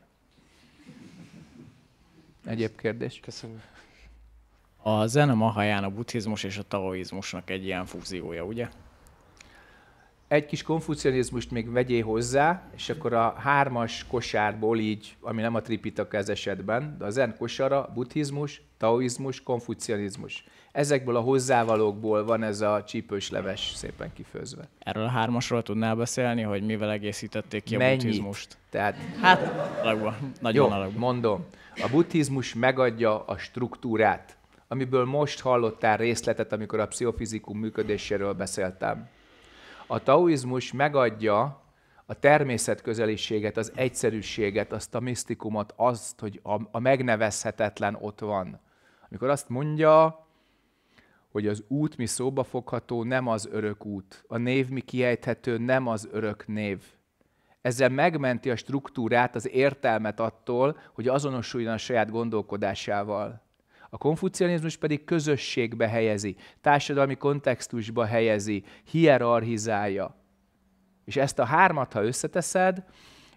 Egyéb kérdés? Köszönöm. A zen mahaján a buddhizmus és a taoizmusnak egy ilyen fúziója, ugye? Egy kis konfucianizmust még vegyél hozzá, és akkor a hármas kosárból így, ami nem a tripitak ez esetben, de a zen kosara, buddhizmus, taoizmus, konfucianizmus. Ezekből a hozzávalókból van ez a csípős leves szépen kifőzve. Erről a hármasról tudnál beszélni, hogy mivel egészítették ki a Mennyit? buddhizmust? Tehát... Hát, alakban, nagyon Jó, alakban. mondom. A buddhizmus megadja a struktúrát amiből most hallottál részletet, amikor a pszichofizikum működéséről beszéltem. A taoizmus megadja a természetközeliséget, az egyszerűséget, azt a misztikumot, azt, hogy a, a megnevezhetetlen ott van. Amikor azt mondja, hogy az út mi szóba fogható, nem az örök út. A név mi kiejthető, nem az örök név. Ezzel megmenti a struktúrát, az értelmet attól, hogy azonosuljon a saját gondolkodásával. A konfucianizmus pedig közösségbe helyezi, társadalmi kontextusba helyezi, hierarchizálja. És ezt a hármat, ha összeteszed,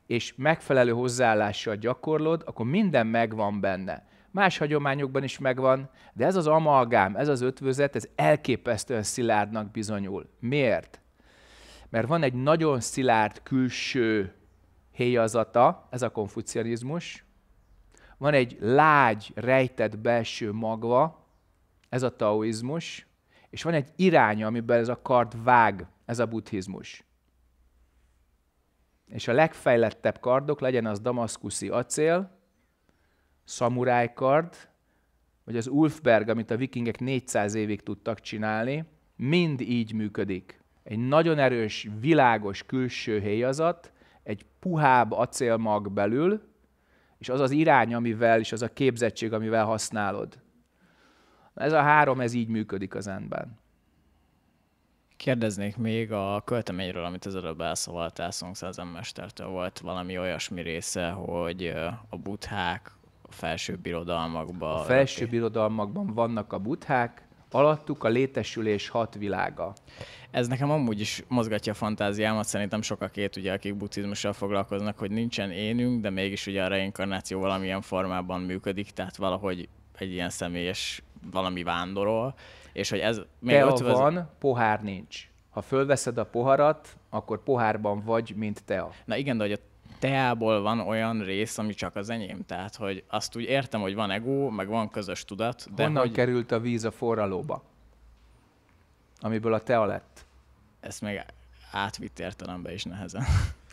és megfelelő hozzáállással gyakorlod, akkor minden megvan benne. Más hagyományokban is megvan, de ez az amalgám, ez az ötvözet, ez elképesztően szilárdnak bizonyul. Miért? Mert van egy nagyon szilárd külső héjazata, ez a konfucianizmus, van egy lágy, rejtett belső magva, ez a taoizmus, és van egy iránya, amiben ez a kard vág, ez a buddhizmus. És a legfejlettebb kardok, legyen az damaszkuszi acél, szamuráj kard, vagy az Ulfberg, amit a vikingek 400 évig tudtak csinálni, mind így működik. Egy nagyon erős, világos külső héjazat, egy puhább acélmag belül, és az az irány, amivel, és az a képzettség, amivel használod. Ez a három, ez így működik az endben. Kérdeznék még a költeményről, amit az előbb elszavaltál Szongszázen mestertől. Volt valami olyasmi része, hogy a buthák a felső birodalmakban... A felső birodalmakban vannak a buthák, alattuk a létesülés hat világa. Ez nekem amúgy is mozgatja a fantáziámat, szerintem sokakét, ugye, akik buddhizmussal foglalkoznak, hogy nincsen énünk, de mégis ugye a reinkarnáció valamilyen formában működik, tehát valahogy egy ilyen személyes valami vándorol, és hogy ez... Még Tea van, van, pohár nincs. Ha fölveszed a poharat, akkor pohárban vagy, mint tea. Na igen, de hogy a teából van olyan rész, ami csak az enyém. Tehát, hogy azt úgy értem, hogy van ego, meg van közös tudat. De Honnan hogy... került a víz a forralóba? Amiből a tea lett? Ezt meg átvitt értelembe is nehezen.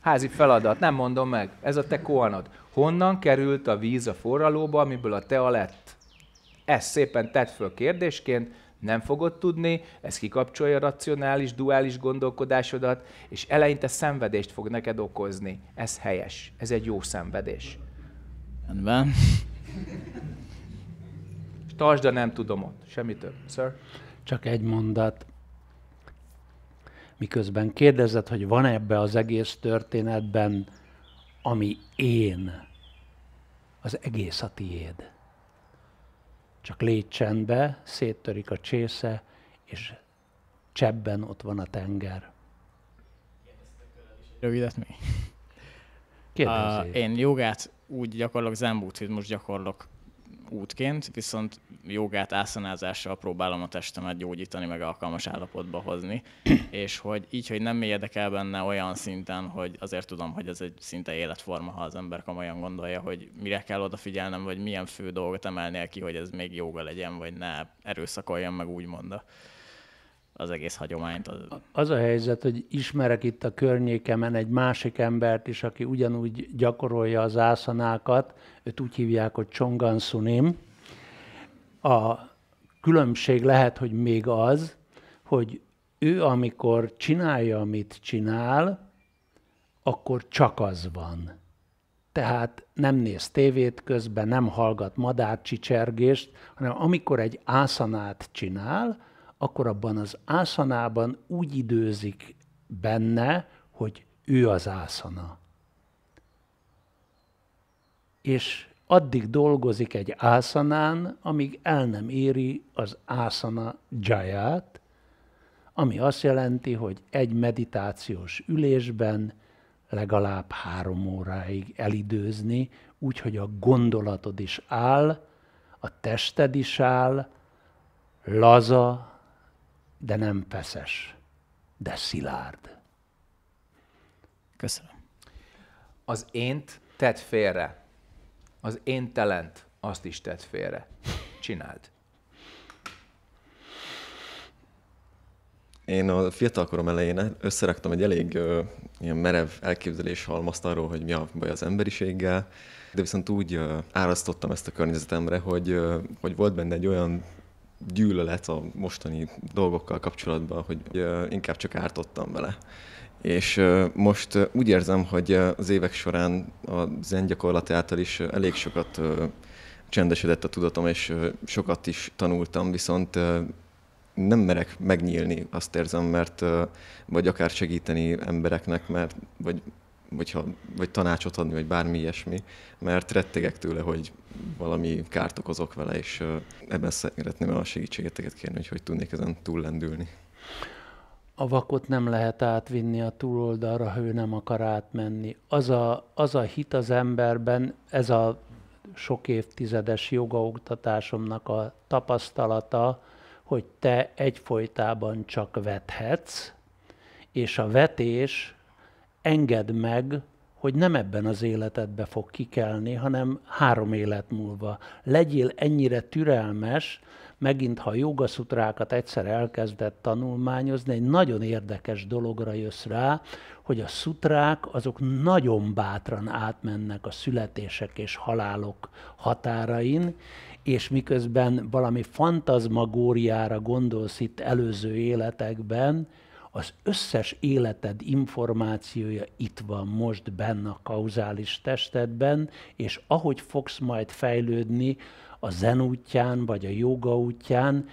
Házi feladat, nem mondom meg. Ez a te koanod. Honnan került a víz a forralóba, amiből a tea lett? Ezt szépen tedd föl kérdésként, nem fogod tudni, ez kikapcsolja a racionális, duális gondolkodásodat, és eleinte szenvedést fog neked okozni. Ez helyes, ez egy jó szenvedés. Rendben. Tartsd a nem tudom ott, semmi több. Sir? Csak egy mondat. Miközben kérdezed, hogy van ebbe az egész történetben, ami én, az egész a tiéd csak légy csendbe, széttörik a csésze, és csebben ott van a tenger. Rövidet még. Uh, én jogát úgy gyakorlok, zen gyakorlok útként, viszont jogát ászanázással próbálom a testemet gyógyítani, meg alkalmas állapotba hozni, (clears throat) és hogy így, hogy nem mélyedek el benne olyan szinten, hogy azért tudom, hogy ez egy szinte életforma, ha az ember komolyan gondolja, hogy mire kell odafigyelnem, vagy milyen fő dolgot emelnél ki, hogy ez még joga legyen, vagy ne erőszakoljam meg úgymond a az egész hagyományt. Az... az a helyzet, hogy ismerek itt a környékemen egy másik embert is, aki ugyanúgy gyakorolja az ászanákat, őt úgy hívják, hogy Csongan Sunim. A különbség lehet, hogy még az, hogy ő amikor csinálja, amit csinál, akkor csak az van. Tehát nem néz tévét közben, nem hallgat madárcsicsergést, hanem amikor egy ászanát csinál, akkor abban az ászanában úgy időzik benne, hogy ő az ászana. És addig dolgozik egy ászanán, amíg el nem éri az ászana jaját, ami azt jelenti, hogy egy meditációs ülésben legalább három óráig elidőzni, úgyhogy a gondolatod is áll, a tested is áll, laza, de nem feszes, de szilárd. Köszönöm. Az ént tedd félre. Az én talent azt is tedd félre. Csináld. Én a fiatalkorom elején összeraktam egy elég ö, ilyen merev elképzelés halmazt arról, hogy mi a baj az emberiséggel, de viszont úgy ö, árasztottam ezt a környezetemre, hogy, ö, hogy volt benne egy olyan gyűlölet a mostani dolgokkal kapcsolatban, hogy inkább csak ártottam vele. És most úgy érzem, hogy az évek során a zen gyakorlat által is elég sokat csendesedett a tudatom, és sokat is tanultam, viszont nem merek megnyílni, azt érzem, mert vagy akár segíteni embereknek, mert vagy hogyha, vagy tanácsot adni, vagy bármi ilyesmi, mert rettegek tőle, hogy valami kárt okozok vele, és ebben szeretném a segítségeteket kérni, hogy hogy tudnék ezen túllendülni. A vakot nem lehet átvinni a túloldalra, ha ő nem akar átmenni. Az a, az a hit az emberben, ez a sok évtizedes jogaoktatásomnak a tapasztalata, hogy te egyfolytában csak vethetsz, és a vetés engedd meg, hogy nem ebben az életedbe fog kikelni, hanem három élet múlva. Legyél ennyire türelmes, megint ha a jogaszutrákat egyszer elkezdett tanulmányozni, egy nagyon érdekes dologra jössz rá, hogy a szutrák azok nagyon bátran átmennek a születések és halálok határain, és miközben valami fantazmagóriára gondolsz itt előző életekben, az összes életed információja itt van most benne a kauzális testedben, és ahogy fogsz majd fejlődni a zen útján, vagy a joga útján,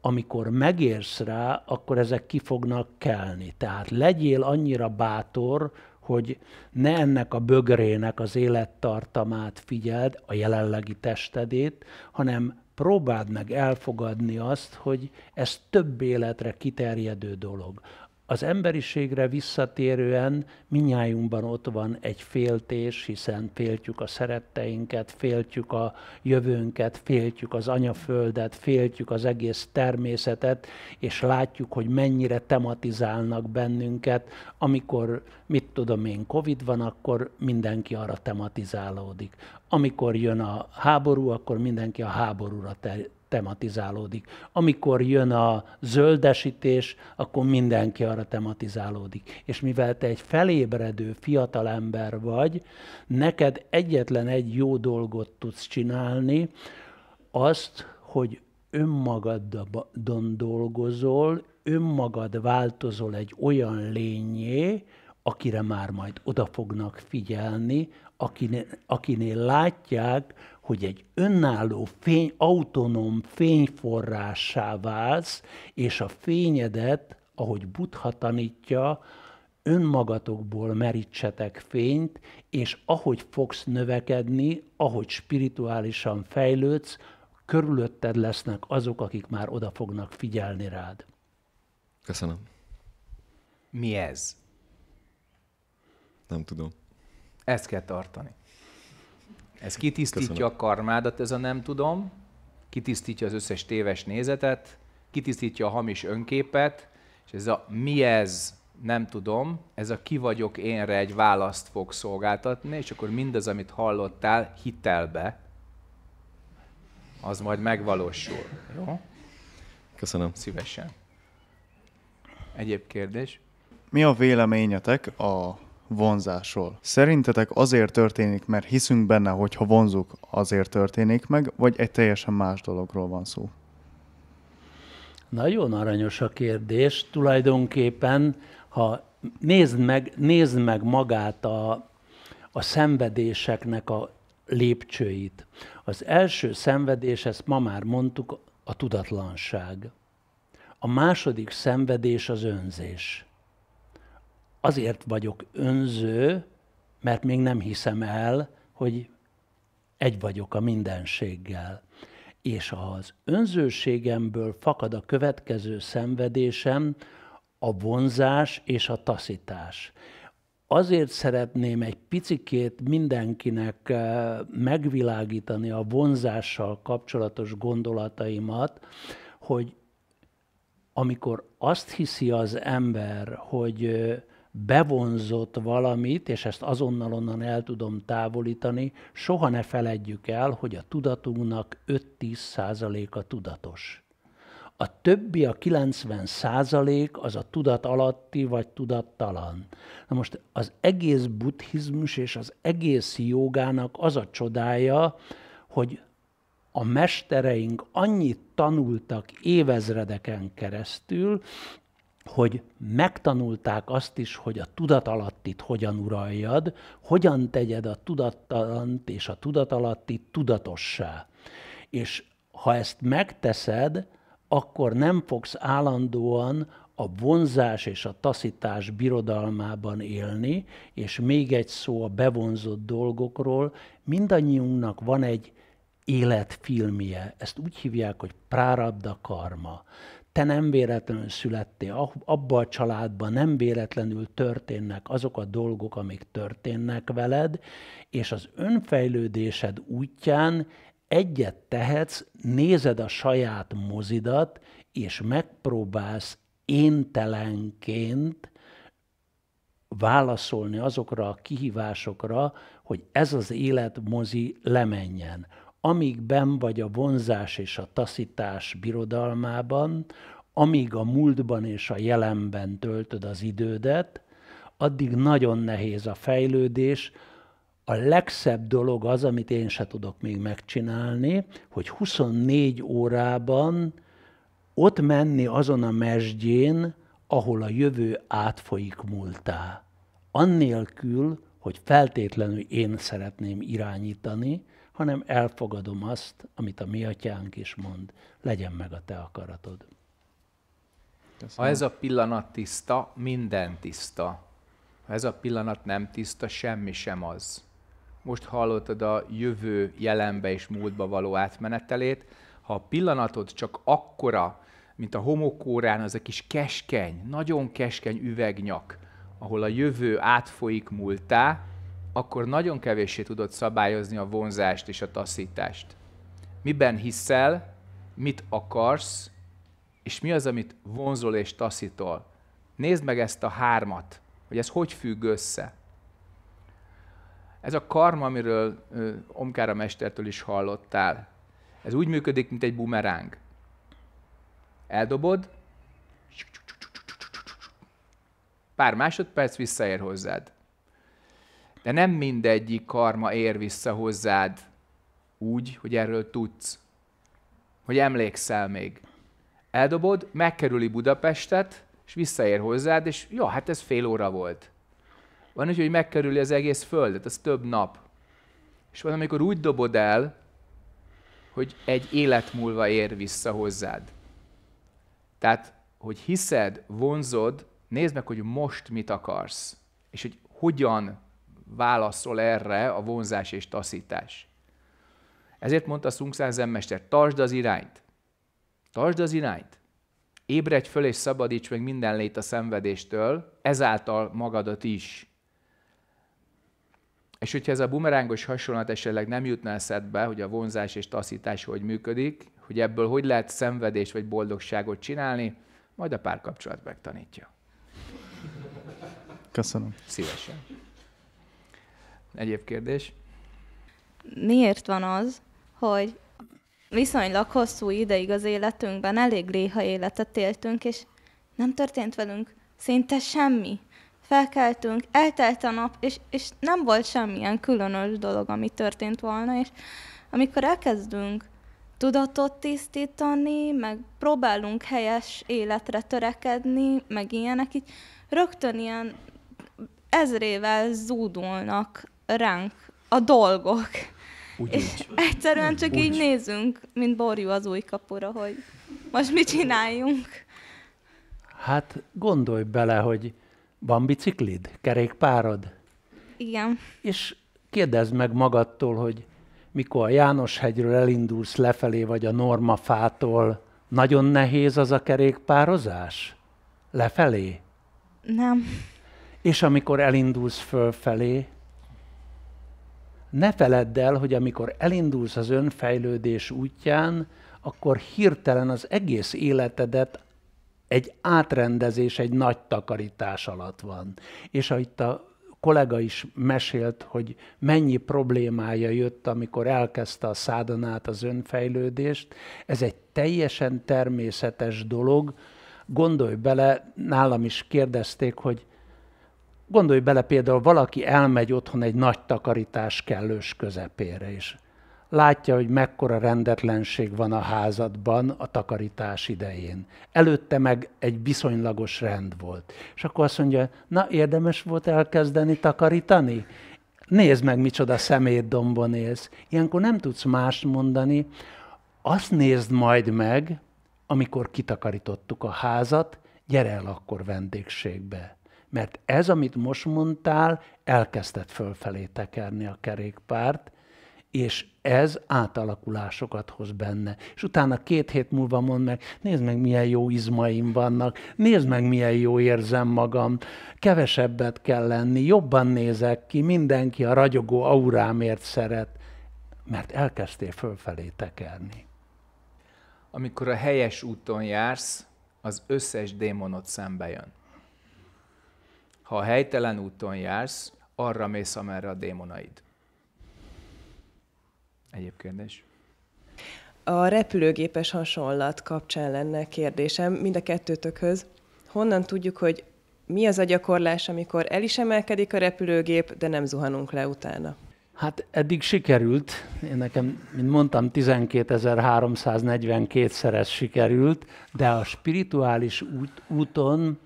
amikor megérsz rá, akkor ezek ki fognak kelni. Tehát legyél annyira bátor, hogy ne ennek a bögrének az élettartamát figyeld, a jelenlegi testedét, hanem próbáld meg elfogadni azt, hogy ez több életre kiterjedő dolog az emberiségre visszatérően minnyájunkban ott van egy féltés, hiszen féltjük a szeretteinket, féltjük a jövőnket, féltjük az anyaföldet, féltjük az egész természetet, és látjuk, hogy mennyire tematizálnak bennünket. Amikor, mit tudom én, Covid van, akkor mindenki arra tematizálódik. Amikor jön a háború, akkor mindenki a háborúra te- tematizálódik. Amikor jön a zöldesítés, akkor mindenki arra tematizálódik. És mivel te egy felébredő ember vagy, neked egyetlen egy jó dolgot tudsz csinálni, azt, hogy önmagadon dolgozol, önmagad változol egy olyan lényé, akire már majd oda fognak figyelni, akinél, akinél látják, hogy egy önálló fény, autonóm fényforrássá válsz, és a fényedet, ahogy Buddha tanítja, önmagatokból merítsetek fényt, és ahogy fogsz növekedni, ahogy spirituálisan fejlődsz, körülötted lesznek azok, akik már oda fognak figyelni rád. Köszönöm. Mi ez? Nem tudom. Ezt kell tartani. Ez kitisztítja Köszönöm. a karmádat, ez a nem tudom, kitisztítja az összes téves nézetet, kitisztítja a hamis önképet, és ez a mi ez, nem tudom, ez a ki vagyok énre egy választ fog szolgáltatni, és akkor mindaz, amit hallottál hitelbe, az majd megvalósul. Jó? Köszönöm. Szívesen. Egyéb kérdés? Mi a véleményetek a vonzásról. Szerintetek azért történik, mert hiszünk benne, hogy ha vonzuk, azért történik meg, vagy egy teljesen más dologról van szó? Nagyon aranyos a kérdés. Tulajdonképpen, ha nézd meg, nézd meg magát a, a szenvedéseknek a lépcsőit. Az első szenvedés, ezt ma már mondtuk, a tudatlanság. A második szenvedés az önzés azért vagyok önző, mert még nem hiszem el, hogy egy vagyok a mindenséggel. És az önzőségemből fakad a következő szenvedésem, a vonzás és a taszítás. Azért szeretném egy picikét mindenkinek eh, megvilágítani a vonzással kapcsolatos gondolataimat, hogy amikor azt hiszi az ember, hogy eh, bevonzott valamit, és ezt azonnal onnan el tudom távolítani, soha ne feledjük el, hogy a tudatunknak 5-10 százaléka tudatos. A többi, a 90 százalék az a tudat alatti vagy tudattalan. Na most az egész buddhizmus és az egész jogának az a csodája, hogy a mestereink annyit tanultak évezredeken keresztül, hogy megtanulták azt is, hogy a tudatalattit hogyan uraljad, hogyan tegyed a tudattalant és a tudatalattit tudatossá. És ha ezt megteszed, akkor nem fogsz állandóan a vonzás és a taszítás birodalmában élni, és még egy szó a bevonzott dolgokról, mindannyiunknak van egy életfilmje, ezt úgy hívják, hogy prárabda karma te nem véletlenül születtél, abba a családban nem véletlenül történnek azok a dolgok, amik történnek veled, és az önfejlődésed útján egyet tehetsz, nézed a saját mozidat, és megpróbálsz éntelenként válaszolni azokra a kihívásokra, hogy ez az életmozi lemenjen amíg ben vagy a vonzás és a taszítás birodalmában, amíg a múltban és a jelenben töltöd az idődet, addig nagyon nehéz a fejlődés. A legszebb dolog az, amit én se tudok még megcsinálni, hogy 24 órában ott menni azon a mesdjén, ahol a jövő átfolyik múltá. Annélkül, hogy feltétlenül én szeretném irányítani, hanem elfogadom azt, amit a mi atyánk is mond, legyen meg a te akaratod. Köszönöm. Ha ez a pillanat tiszta, minden tiszta. Ha ez a pillanat nem tiszta, semmi sem az. Most hallottad a jövő, jelenbe és múltba való átmenetelét. Ha a pillanatod csak akkora, mint a homokórán az a kis keskeny, nagyon keskeny üvegnyak, ahol a jövő átfolyik múltá, akkor nagyon kevéssé tudod szabályozni a vonzást és a taszítást. Miben hiszel, mit akarsz, és mi az, amit vonzol és taszítol. Nézd meg ezt a hármat, hogy ez hogy függ össze. Ez a karma, amiről Omkára mestertől is hallottál, ez úgy működik, mint egy bumeráng. Eldobod, pár másodperc visszaér hozzád. De nem mindegyik karma ér vissza hozzád úgy, hogy erről tudsz, hogy emlékszel még. Eldobod, megkerüli Budapestet, és visszaér hozzád, és jó, hát ez fél óra volt. Van úgy, hogy megkerüli az egész földet, az több nap. És van, amikor úgy dobod el, hogy egy élet múlva ér vissza hozzád. Tehát, hogy hiszed, vonzod, nézd meg, hogy most mit akarsz, és hogy hogyan válaszol erre a vonzás és taszítás. Ezért mondta Szungszán zenmester, tartsd az irányt. Tartsd az irányt. Ébredj föl és szabadíts meg minden lét a szenvedéstől, ezáltal magadat is. És hogyha ez a bumerángos hasonlat esetleg nem jutna eszedbe, hogy a vonzás és taszítás hogy működik, hogy ebből hogy lehet szenvedést vagy boldogságot csinálni, majd a párkapcsolat megtanítja. Köszönöm. Szívesen egyéb kérdés. Miért van az, hogy viszonylag hosszú ideig az életünkben elég léha életet éltünk, és nem történt velünk szinte semmi. Felkeltünk, eltelt a nap, és, és nem volt semmilyen különös dolog, ami történt volna, és amikor elkezdünk tudatot tisztítani, meg próbálunk helyes életre törekedni, meg ilyenek, így rögtön ilyen ezrével zúdulnak ránk a dolgok. Úgy, és úgy. egyszerűen csak úgy. így nézünk, mint borjú az új kapura, hogy most mit csináljunk. Hát gondolj bele, hogy van biciklid, kerékpárod? Igen. És kérdezd meg magadtól, hogy mikor a Jánoshegyről elindulsz lefelé, vagy a Normafától, nagyon nehéz az a kerékpározás? Lefelé? Nem. És amikor elindulsz fölfelé, ne feledd el, hogy amikor elindulsz az önfejlődés útján, akkor hirtelen az egész életedet egy átrendezés, egy nagy takarítás alatt van. És ahogy itt a kollega is mesélt, hogy mennyi problémája jött, amikor elkezdte a szádon át az önfejlődést, ez egy teljesen természetes dolog. Gondolj bele, nálam is kérdezték, hogy Gondolj bele például, valaki elmegy otthon egy nagy takarítás kellős közepére, és látja, hogy mekkora rendetlenség van a házadban a takarítás idején. Előtte meg egy viszonylagos rend volt. És akkor azt mondja, na érdemes volt elkezdeni takarítani? Nézd meg, micsoda szemétdombon élsz. Ilyenkor nem tudsz más mondani, azt nézd majd meg, amikor kitakarítottuk a házat, gyere el akkor vendégségbe. Mert ez, amit most mondtál, elkezdett fölfelé tekerni a kerékpárt, és ez átalakulásokat hoz benne. És utána két hét múlva mond meg, nézd meg, milyen jó izmaim vannak, nézd meg, milyen jó érzem magam, kevesebbet kell lenni, jobban nézek ki, mindenki a ragyogó aurámért szeret, mert elkezdtél fölfelé tekerni. Amikor a helyes úton jársz, az összes démonot szembe jön ha a helytelen úton jársz, arra mész, amerre a démonaid. Egyéb kérdés? A repülőgépes hasonlat kapcsán lenne kérdésem mind a kettőtökhöz. Honnan tudjuk, hogy mi az a gyakorlás, amikor el is emelkedik a repülőgép, de nem zuhanunk le utána? Hát eddig sikerült, én nekem, mint mondtam, 12.342-szeres sikerült, de a spirituális út, úton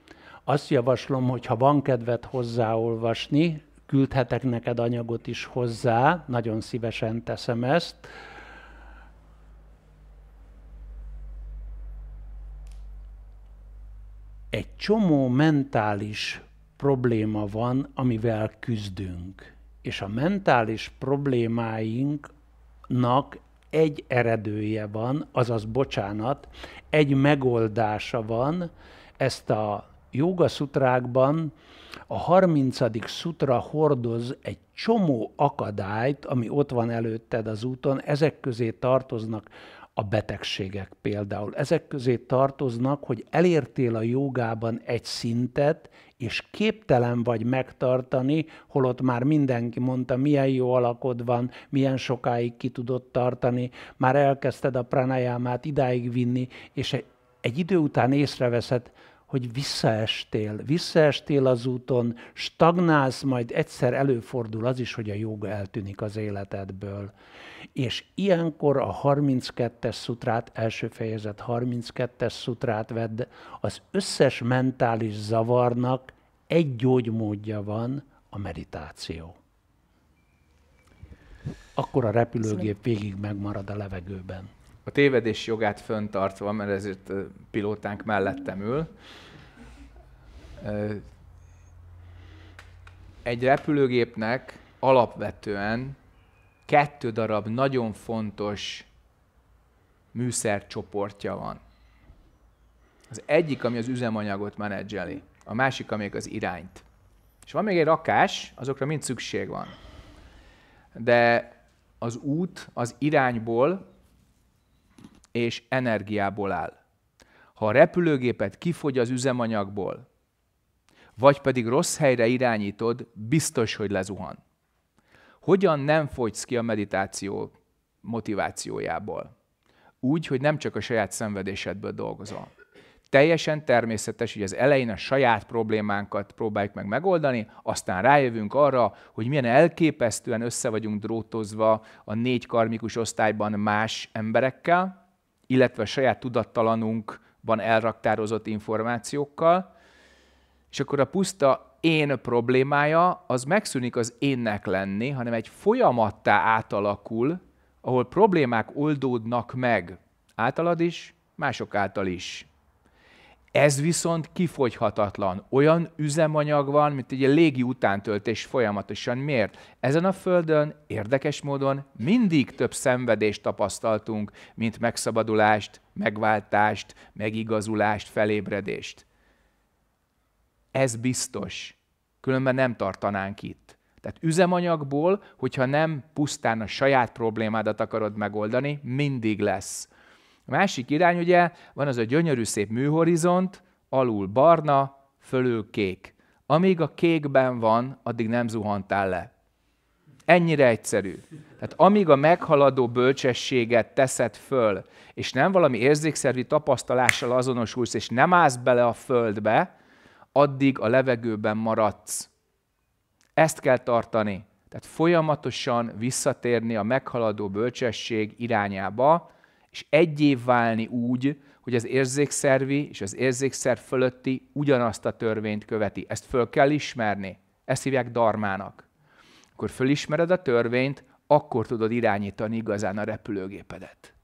azt javaslom, hogy ha van kedved hozzáolvasni, küldhetek neked anyagot is hozzá, nagyon szívesen teszem ezt. Egy csomó mentális probléma van, amivel küzdünk. És a mentális problémáinknak egy eredője van, azaz bocsánat, egy megoldása van, ezt a joga szutrákban a 30. szutra hordoz egy csomó akadályt, ami ott van előtted az úton, ezek közé tartoznak a betegségek például. Ezek közé tartoznak, hogy elértél a jogában egy szintet, és képtelen vagy megtartani, holott már mindenki mondta, milyen jó alakod van, milyen sokáig ki tudod tartani, már elkezdted a pranayámát idáig vinni, és egy idő után észreveszed, hogy visszaestél, visszaestél az úton, stagnálsz, majd egyszer előfordul az is, hogy a joga eltűnik az életedből. És ilyenkor a 32-es szutrát, első fejezet 32-es szutrát vedd, az összes mentális zavarnak egy gyógymódja van, a meditáció. Akkor a repülőgép végig megmarad a levegőben a tévedés jogát föntartva, mert ezért a pilótánk mellettem ül, egy repülőgépnek alapvetően kettő darab nagyon fontos műszercsoportja van. Az egyik, ami az üzemanyagot menedzseli, a másik, ami az irányt. És van még egy rakás, azokra mind szükség van. De az út az irányból és energiából áll. Ha a repülőgépet kifogy az üzemanyagból, vagy pedig rossz helyre irányítod, biztos, hogy lezuhan. Hogyan nem fogysz ki a meditáció motivációjából? Úgy, hogy nem csak a saját szenvedésedből dolgozol. Teljesen természetes, hogy az elején a saját problémánkat próbáljuk meg megoldani, aztán rájövünk arra, hogy milyen elképesztően össze vagyunk drótozva a négy karmikus osztályban más emberekkel, illetve saját tudattalanunkban elraktározott információkkal, és akkor a puszta én problémája az megszűnik az énnek lenni, hanem egy folyamattá átalakul, ahol problémák oldódnak meg. Általad is, mások által is. Ez viszont kifogyhatatlan. Olyan üzemanyag van, mint egy légi utántöltés folyamatosan. Miért? Ezen a földön érdekes módon mindig több szenvedést tapasztaltunk, mint megszabadulást, megváltást, megigazulást, felébredést. Ez biztos. Különben nem tartanánk itt. Tehát üzemanyagból, hogyha nem pusztán a saját problémádat akarod megoldani, mindig lesz a másik irány ugye, van az a gyönyörű szép műhorizont, alul barna, fölül kék. Amíg a kékben van, addig nem zuhantál le. Ennyire egyszerű. Tehát amíg a meghaladó bölcsességet teszed föl, és nem valami érzékszervi tapasztalással azonosulsz, és nem állsz bele a földbe, addig a levegőben maradsz. Ezt kell tartani. Tehát folyamatosan visszatérni a meghaladó bölcsesség irányába, és egyé válni úgy, hogy az érzékszervi és az érzékszer fölötti ugyanazt a törvényt követi. Ezt föl kell ismerni. Ezt hívják darmának. Akkor fölismered a törvényt, akkor tudod irányítani igazán a repülőgépedet.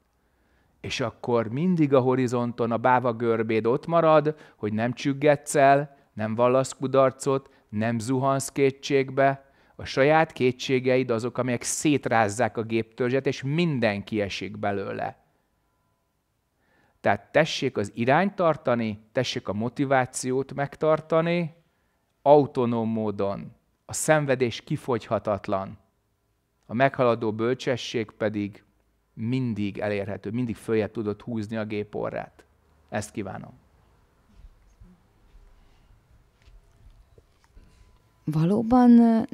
És akkor mindig a horizonton a báva görbéd ott marad, hogy nem csüggetsz el, nem vallasz kudarcot, nem zuhansz kétségbe, a saját kétségeid azok, amelyek szétrázzák a géptörzset, és mindenki esik belőle. Tehát tessék az irányt tartani, tessék a motivációt megtartani, autonóm módon. A szenvedés kifogyhatatlan. A meghaladó bölcsesség pedig mindig elérhető, mindig följebb tudod húzni a géporrát. Ezt kívánom. Valóban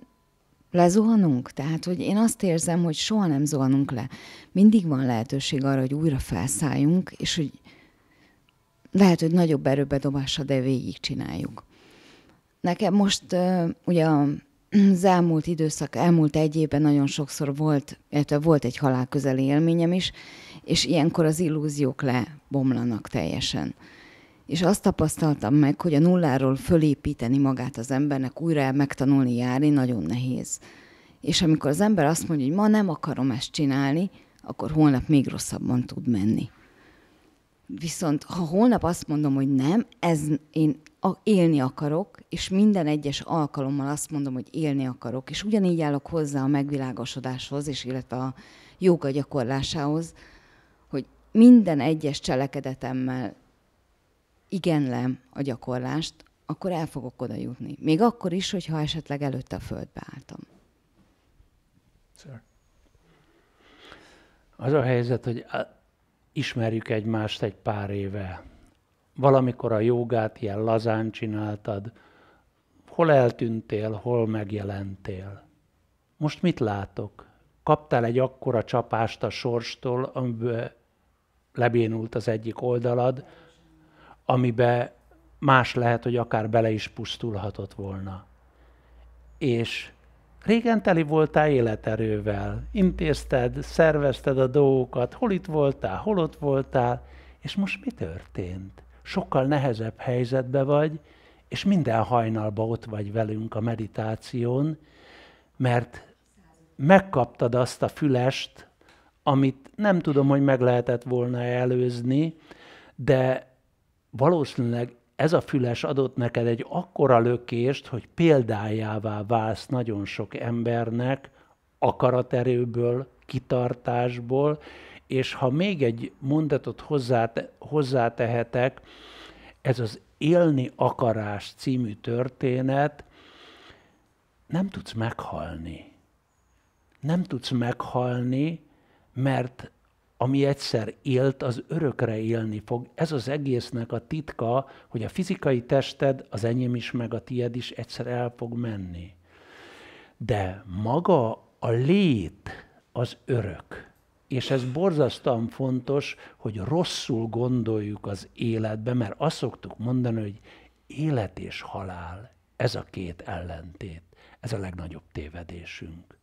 lezuhanunk. Tehát, hogy én azt érzem, hogy soha nem zuhanunk le. Mindig van lehetőség arra, hogy újra felszálljunk, és hogy lehet, hogy nagyobb erőbe de végig csináljuk. Nekem most ugye az elmúlt időszak, elmúlt egy évben nagyon sokszor volt, illetve volt egy halálközeli élményem is, és ilyenkor az illúziók lebomlanak teljesen és azt tapasztaltam meg, hogy a nulláról fölépíteni magát az embernek, újra megtanulni járni nagyon nehéz. És amikor az ember azt mondja, hogy ma nem akarom ezt csinálni, akkor holnap még rosszabban tud menni. Viszont ha holnap azt mondom, hogy nem, ez én élni akarok, és minden egyes alkalommal azt mondom, hogy élni akarok, és ugyanígy állok hozzá a megvilágosodáshoz, és illetve a joga gyakorlásához, hogy minden egyes cselekedetemmel igenlem a gyakorlást, akkor el fogok oda jutni. Még akkor is, hogyha esetleg előtte a földbe álltam. Sir. Az a helyzet, hogy ismerjük egymást egy pár éve. Valamikor a jogát ilyen lazán csináltad. Hol eltűntél, hol megjelentél. Most mit látok? Kaptál egy akkora csapást a sorstól, amiből lebénult az egyik oldalad, amibe más lehet, hogy akár bele is pusztulhatott volna. És régen teli voltál életerővel, intézted, szervezted a dolgokat, hol itt voltál, hol ott voltál, és most mi történt? Sokkal nehezebb helyzetbe vagy, és minden hajnalba ott vagy velünk a meditáción, mert megkaptad azt a fülest, amit nem tudom, hogy meg lehetett volna előzni, de valószínűleg ez a füles adott neked egy akkora lökést, hogy példájává válsz nagyon sok embernek akaraterőből, kitartásból, és ha még egy mondatot hozzáte, hozzátehetek, ez az Élni akarás című történet, nem tudsz meghalni. Nem tudsz meghalni, mert ami egyszer élt, az örökre élni fog. Ez az egésznek a titka, hogy a fizikai tested, az enyém is, meg a tied is egyszer el fog menni. De maga a lét az örök. És ez borzasztóan fontos, hogy rosszul gondoljuk az életbe, mert azt szoktuk mondani, hogy élet és halál, ez a két ellentét. Ez a legnagyobb tévedésünk.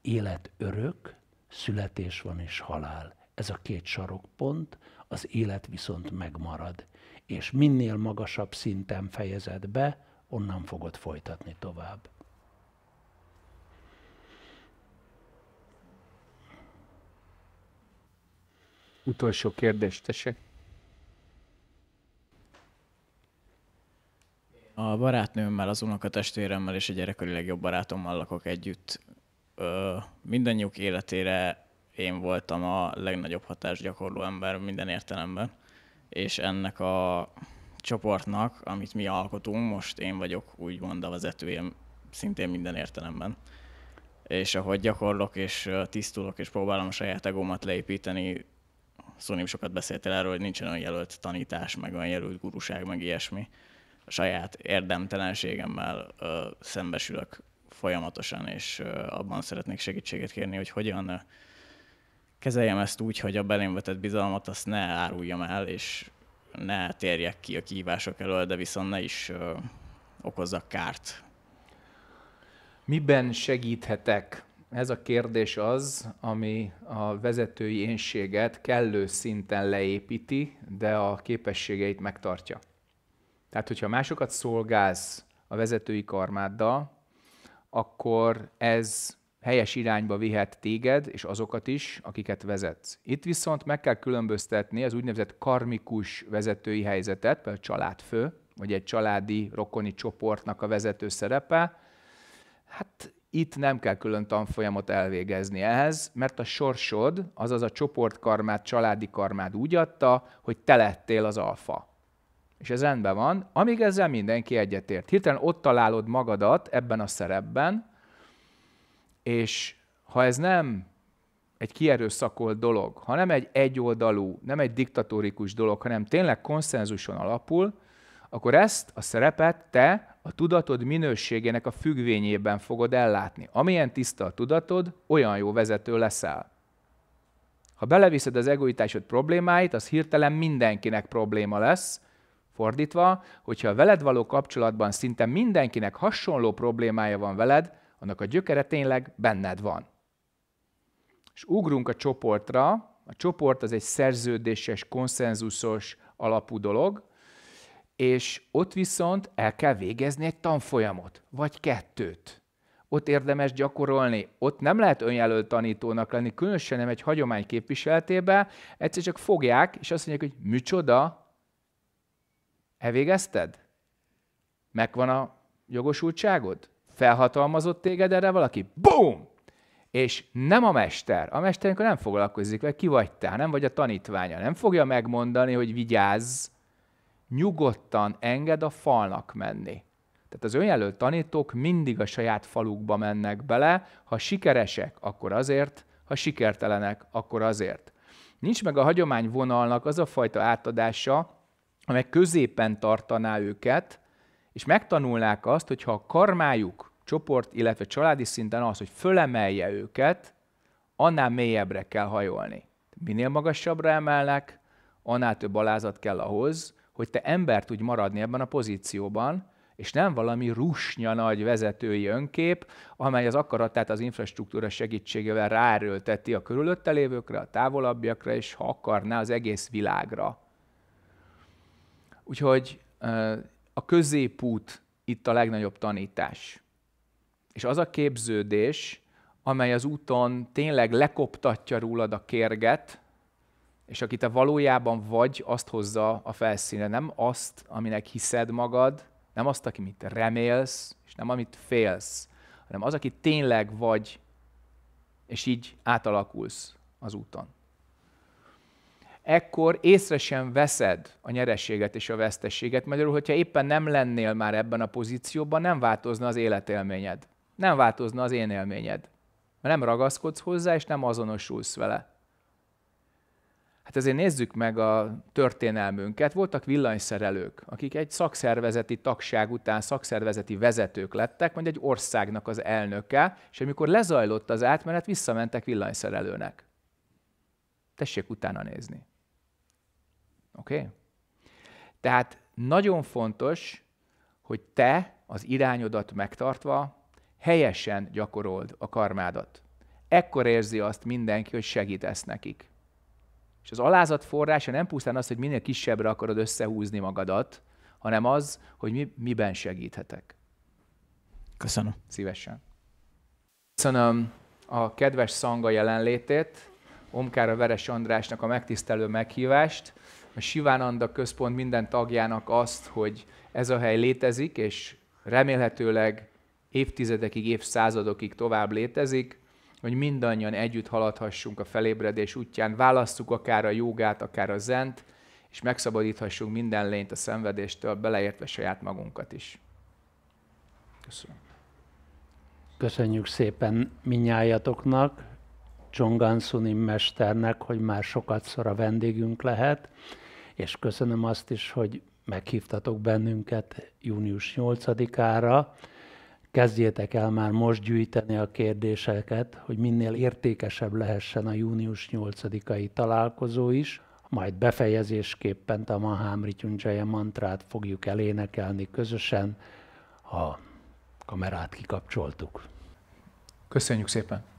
Élet örök, születés van és halál. Ez a két sarokpont, az élet viszont megmarad. És minél magasabb szinten fejezed be, onnan fogod folytatni tovább. Utolsó kérdés, tessék. A barátnőmmel, az unokatestvéremmel és a gyerekkori legjobb barátommal lakok együtt ö, mindannyiuk életére én voltam a legnagyobb hatás gyakorló ember minden értelemben, és ennek a csoportnak, amit mi alkotunk, most én vagyok úgymond a vezetője szintén minden értelemben. És ahogy gyakorlok és tisztulok és próbálom a saját egómat leépíteni, Szónim sokat beszéltél erről, hogy nincsen olyan jelölt tanítás, meg olyan jelölt guruság, meg ilyesmi. A saját érdemtelenségemmel ö, szembesülök folyamatosan, és abban szeretnék segítséget kérni, hogy hogyan kezeljem ezt úgy, hogy a belém vetett bizalmat azt ne áruljam el, és ne térjek ki a kihívások elől, de viszont ne is okozzak kárt. Miben segíthetek? Ez a kérdés az, ami a vezetői énséget kellő szinten leépíti, de a képességeit megtartja. Tehát, hogyha másokat szolgálsz a vezetői karmáddal, akkor ez helyes irányba vihet téged és azokat is, akiket vezetsz. Itt viszont meg kell különböztetni az úgynevezett karmikus vezetői helyzetet, például családfő, vagy egy családi rokoni csoportnak a vezető szerepe. Hát itt nem kell külön tanfolyamot elvégezni ehhez, mert a sorsod, azaz a csoportkarmád, családi karmád úgy adta, hogy te lettél az alfa és ez rendben van, amíg ezzel mindenki egyetért. Hirtelen ott találod magadat ebben a szerepben, és ha ez nem egy kierőszakolt dolog, ha nem egy egyoldalú, nem egy diktatórikus dolog, hanem tényleg konszenzuson alapul, akkor ezt a szerepet te a tudatod minőségének a függvényében fogod ellátni. Amilyen tiszta a tudatod, olyan jó vezető leszel. Ha beleviszed az egoitásod problémáit, az hirtelen mindenkinek probléma lesz, Fordítva, hogyha veled való kapcsolatban szinte mindenkinek hasonló problémája van veled, annak a gyökere tényleg benned van. És ugrunk a csoportra, a csoport az egy szerződéses, konszenzusos alapú dolog, és ott viszont el kell végezni egy tanfolyamot, vagy kettőt. Ott érdemes gyakorolni, ott nem lehet önjelölt tanítónak lenni, különösen nem egy hagyomány képviseletében, egyszer csak fogják, és azt mondják, hogy micsoda, Elvégezted? Megvan a jogosultságod? Felhatalmazott téged erre valaki? Bum! És nem a mester. A mester nem foglalkozik vele, ki vagy te, nem vagy a tanítványa. Nem fogja megmondani, hogy vigyázz, nyugodtan enged a falnak menni. Tehát az önjelölt tanítók mindig a saját falukba mennek bele, ha sikeresek, akkor azért, ha sikertelenek, akkor azért. Nincs meg a hagyomány vonalnak, az a fajta átadása, amely középen tartaná őket, és megtanulnák azt, hogy ha a karmájuk csoport, illetve családi szinten az, hogy fölemelje őket, annál mélyebbre kell hajolni. Minél magasabbra emelnek, annál több alázat kell ahhoz, hogy te ember tudj maradni ebben a pozícióban, és nem valami rusnya nagy vezetői önkép, amely az akaratát az infrastruktúra segítségével ráerőlteti a körülötte lévőkre, a távolabbiakra, és ha akarná az egész világra. Úgyhogy a középút itt a legnagyobb tanítás. És az a képződés, amely az úton tényleg lekoptatja rólad a kérget, és aki te valójában vagy, azt hozza a felszínre. Nem azt, aminek hiszed magad, nem azt, mit remélsz, és nem amit félsz, hanem az, aki tényleg vagy, és így átalakulsz az úton ekkor észre sem veszed a nyerességet és a vesztességet. Magyarul, hogyha éppen nem lennél már ebben a pozícióban, nem változna az életélményed. Nem változna az én élményed. Mert nem ragaszkodsz hozzá, és nem azonosulsz vele. Hát ezért nézzük meg a történelmünket. Voltak villanyszerelők, akik egy szakszervezeti tagság után szakszervezeti vezetők lettek, vagy egy országnak az elnöke, és amikor lezajlott az átmenet, visszamentek villanyszerelőnek. Tessék utána nézni. Oké? Okay? Tehát nagyon fontos, hogy te az irányodat megtartva helyesen gyakorold a karmádat. Ekkor érzi azt mindenki, hogy segítesz nekik. És az alázat forrása nem pusztán az, hogy minél kisebbre akarod összehúzni magadat, hanem az, hogy mi, miben segíthetek. Köszönöm. Szívesen. Köszönöm a kedves szanga jelenlétét, Omkára Veres Andrásnak a megtisztelő meghívást a Sivánanda Központ minden tagjának azt, hogy ez a hely létezik, és remélhetőleg évtizedekig, évszázadokig tovább létezik, hogy mindannyian együtt haladhassunk a felébredés útján, választjuk akár a jogát, akár a zent, és megszabadíthassunk minden lényt a szenvedéstől, beleértve saját magunkat is. Köszönöm. Köszönjük szépen minnyájatoknak, Csongan Sunim mesternek, hogy már sokat szor a vendégünk lehet és köszönöm azt is, hogy meghívtatok bennünket június 8-ára. Kezdjétek el már most gyűjteni a kérdéseket, hogy minél értékesebb lehessen a június 8-ai találkozó is, majd befejezésképpen a Mahám Junjaya mantrát fogjuk elénekelni közösen, ha kamerát kikapcsoltuk. Köszönjük szépen!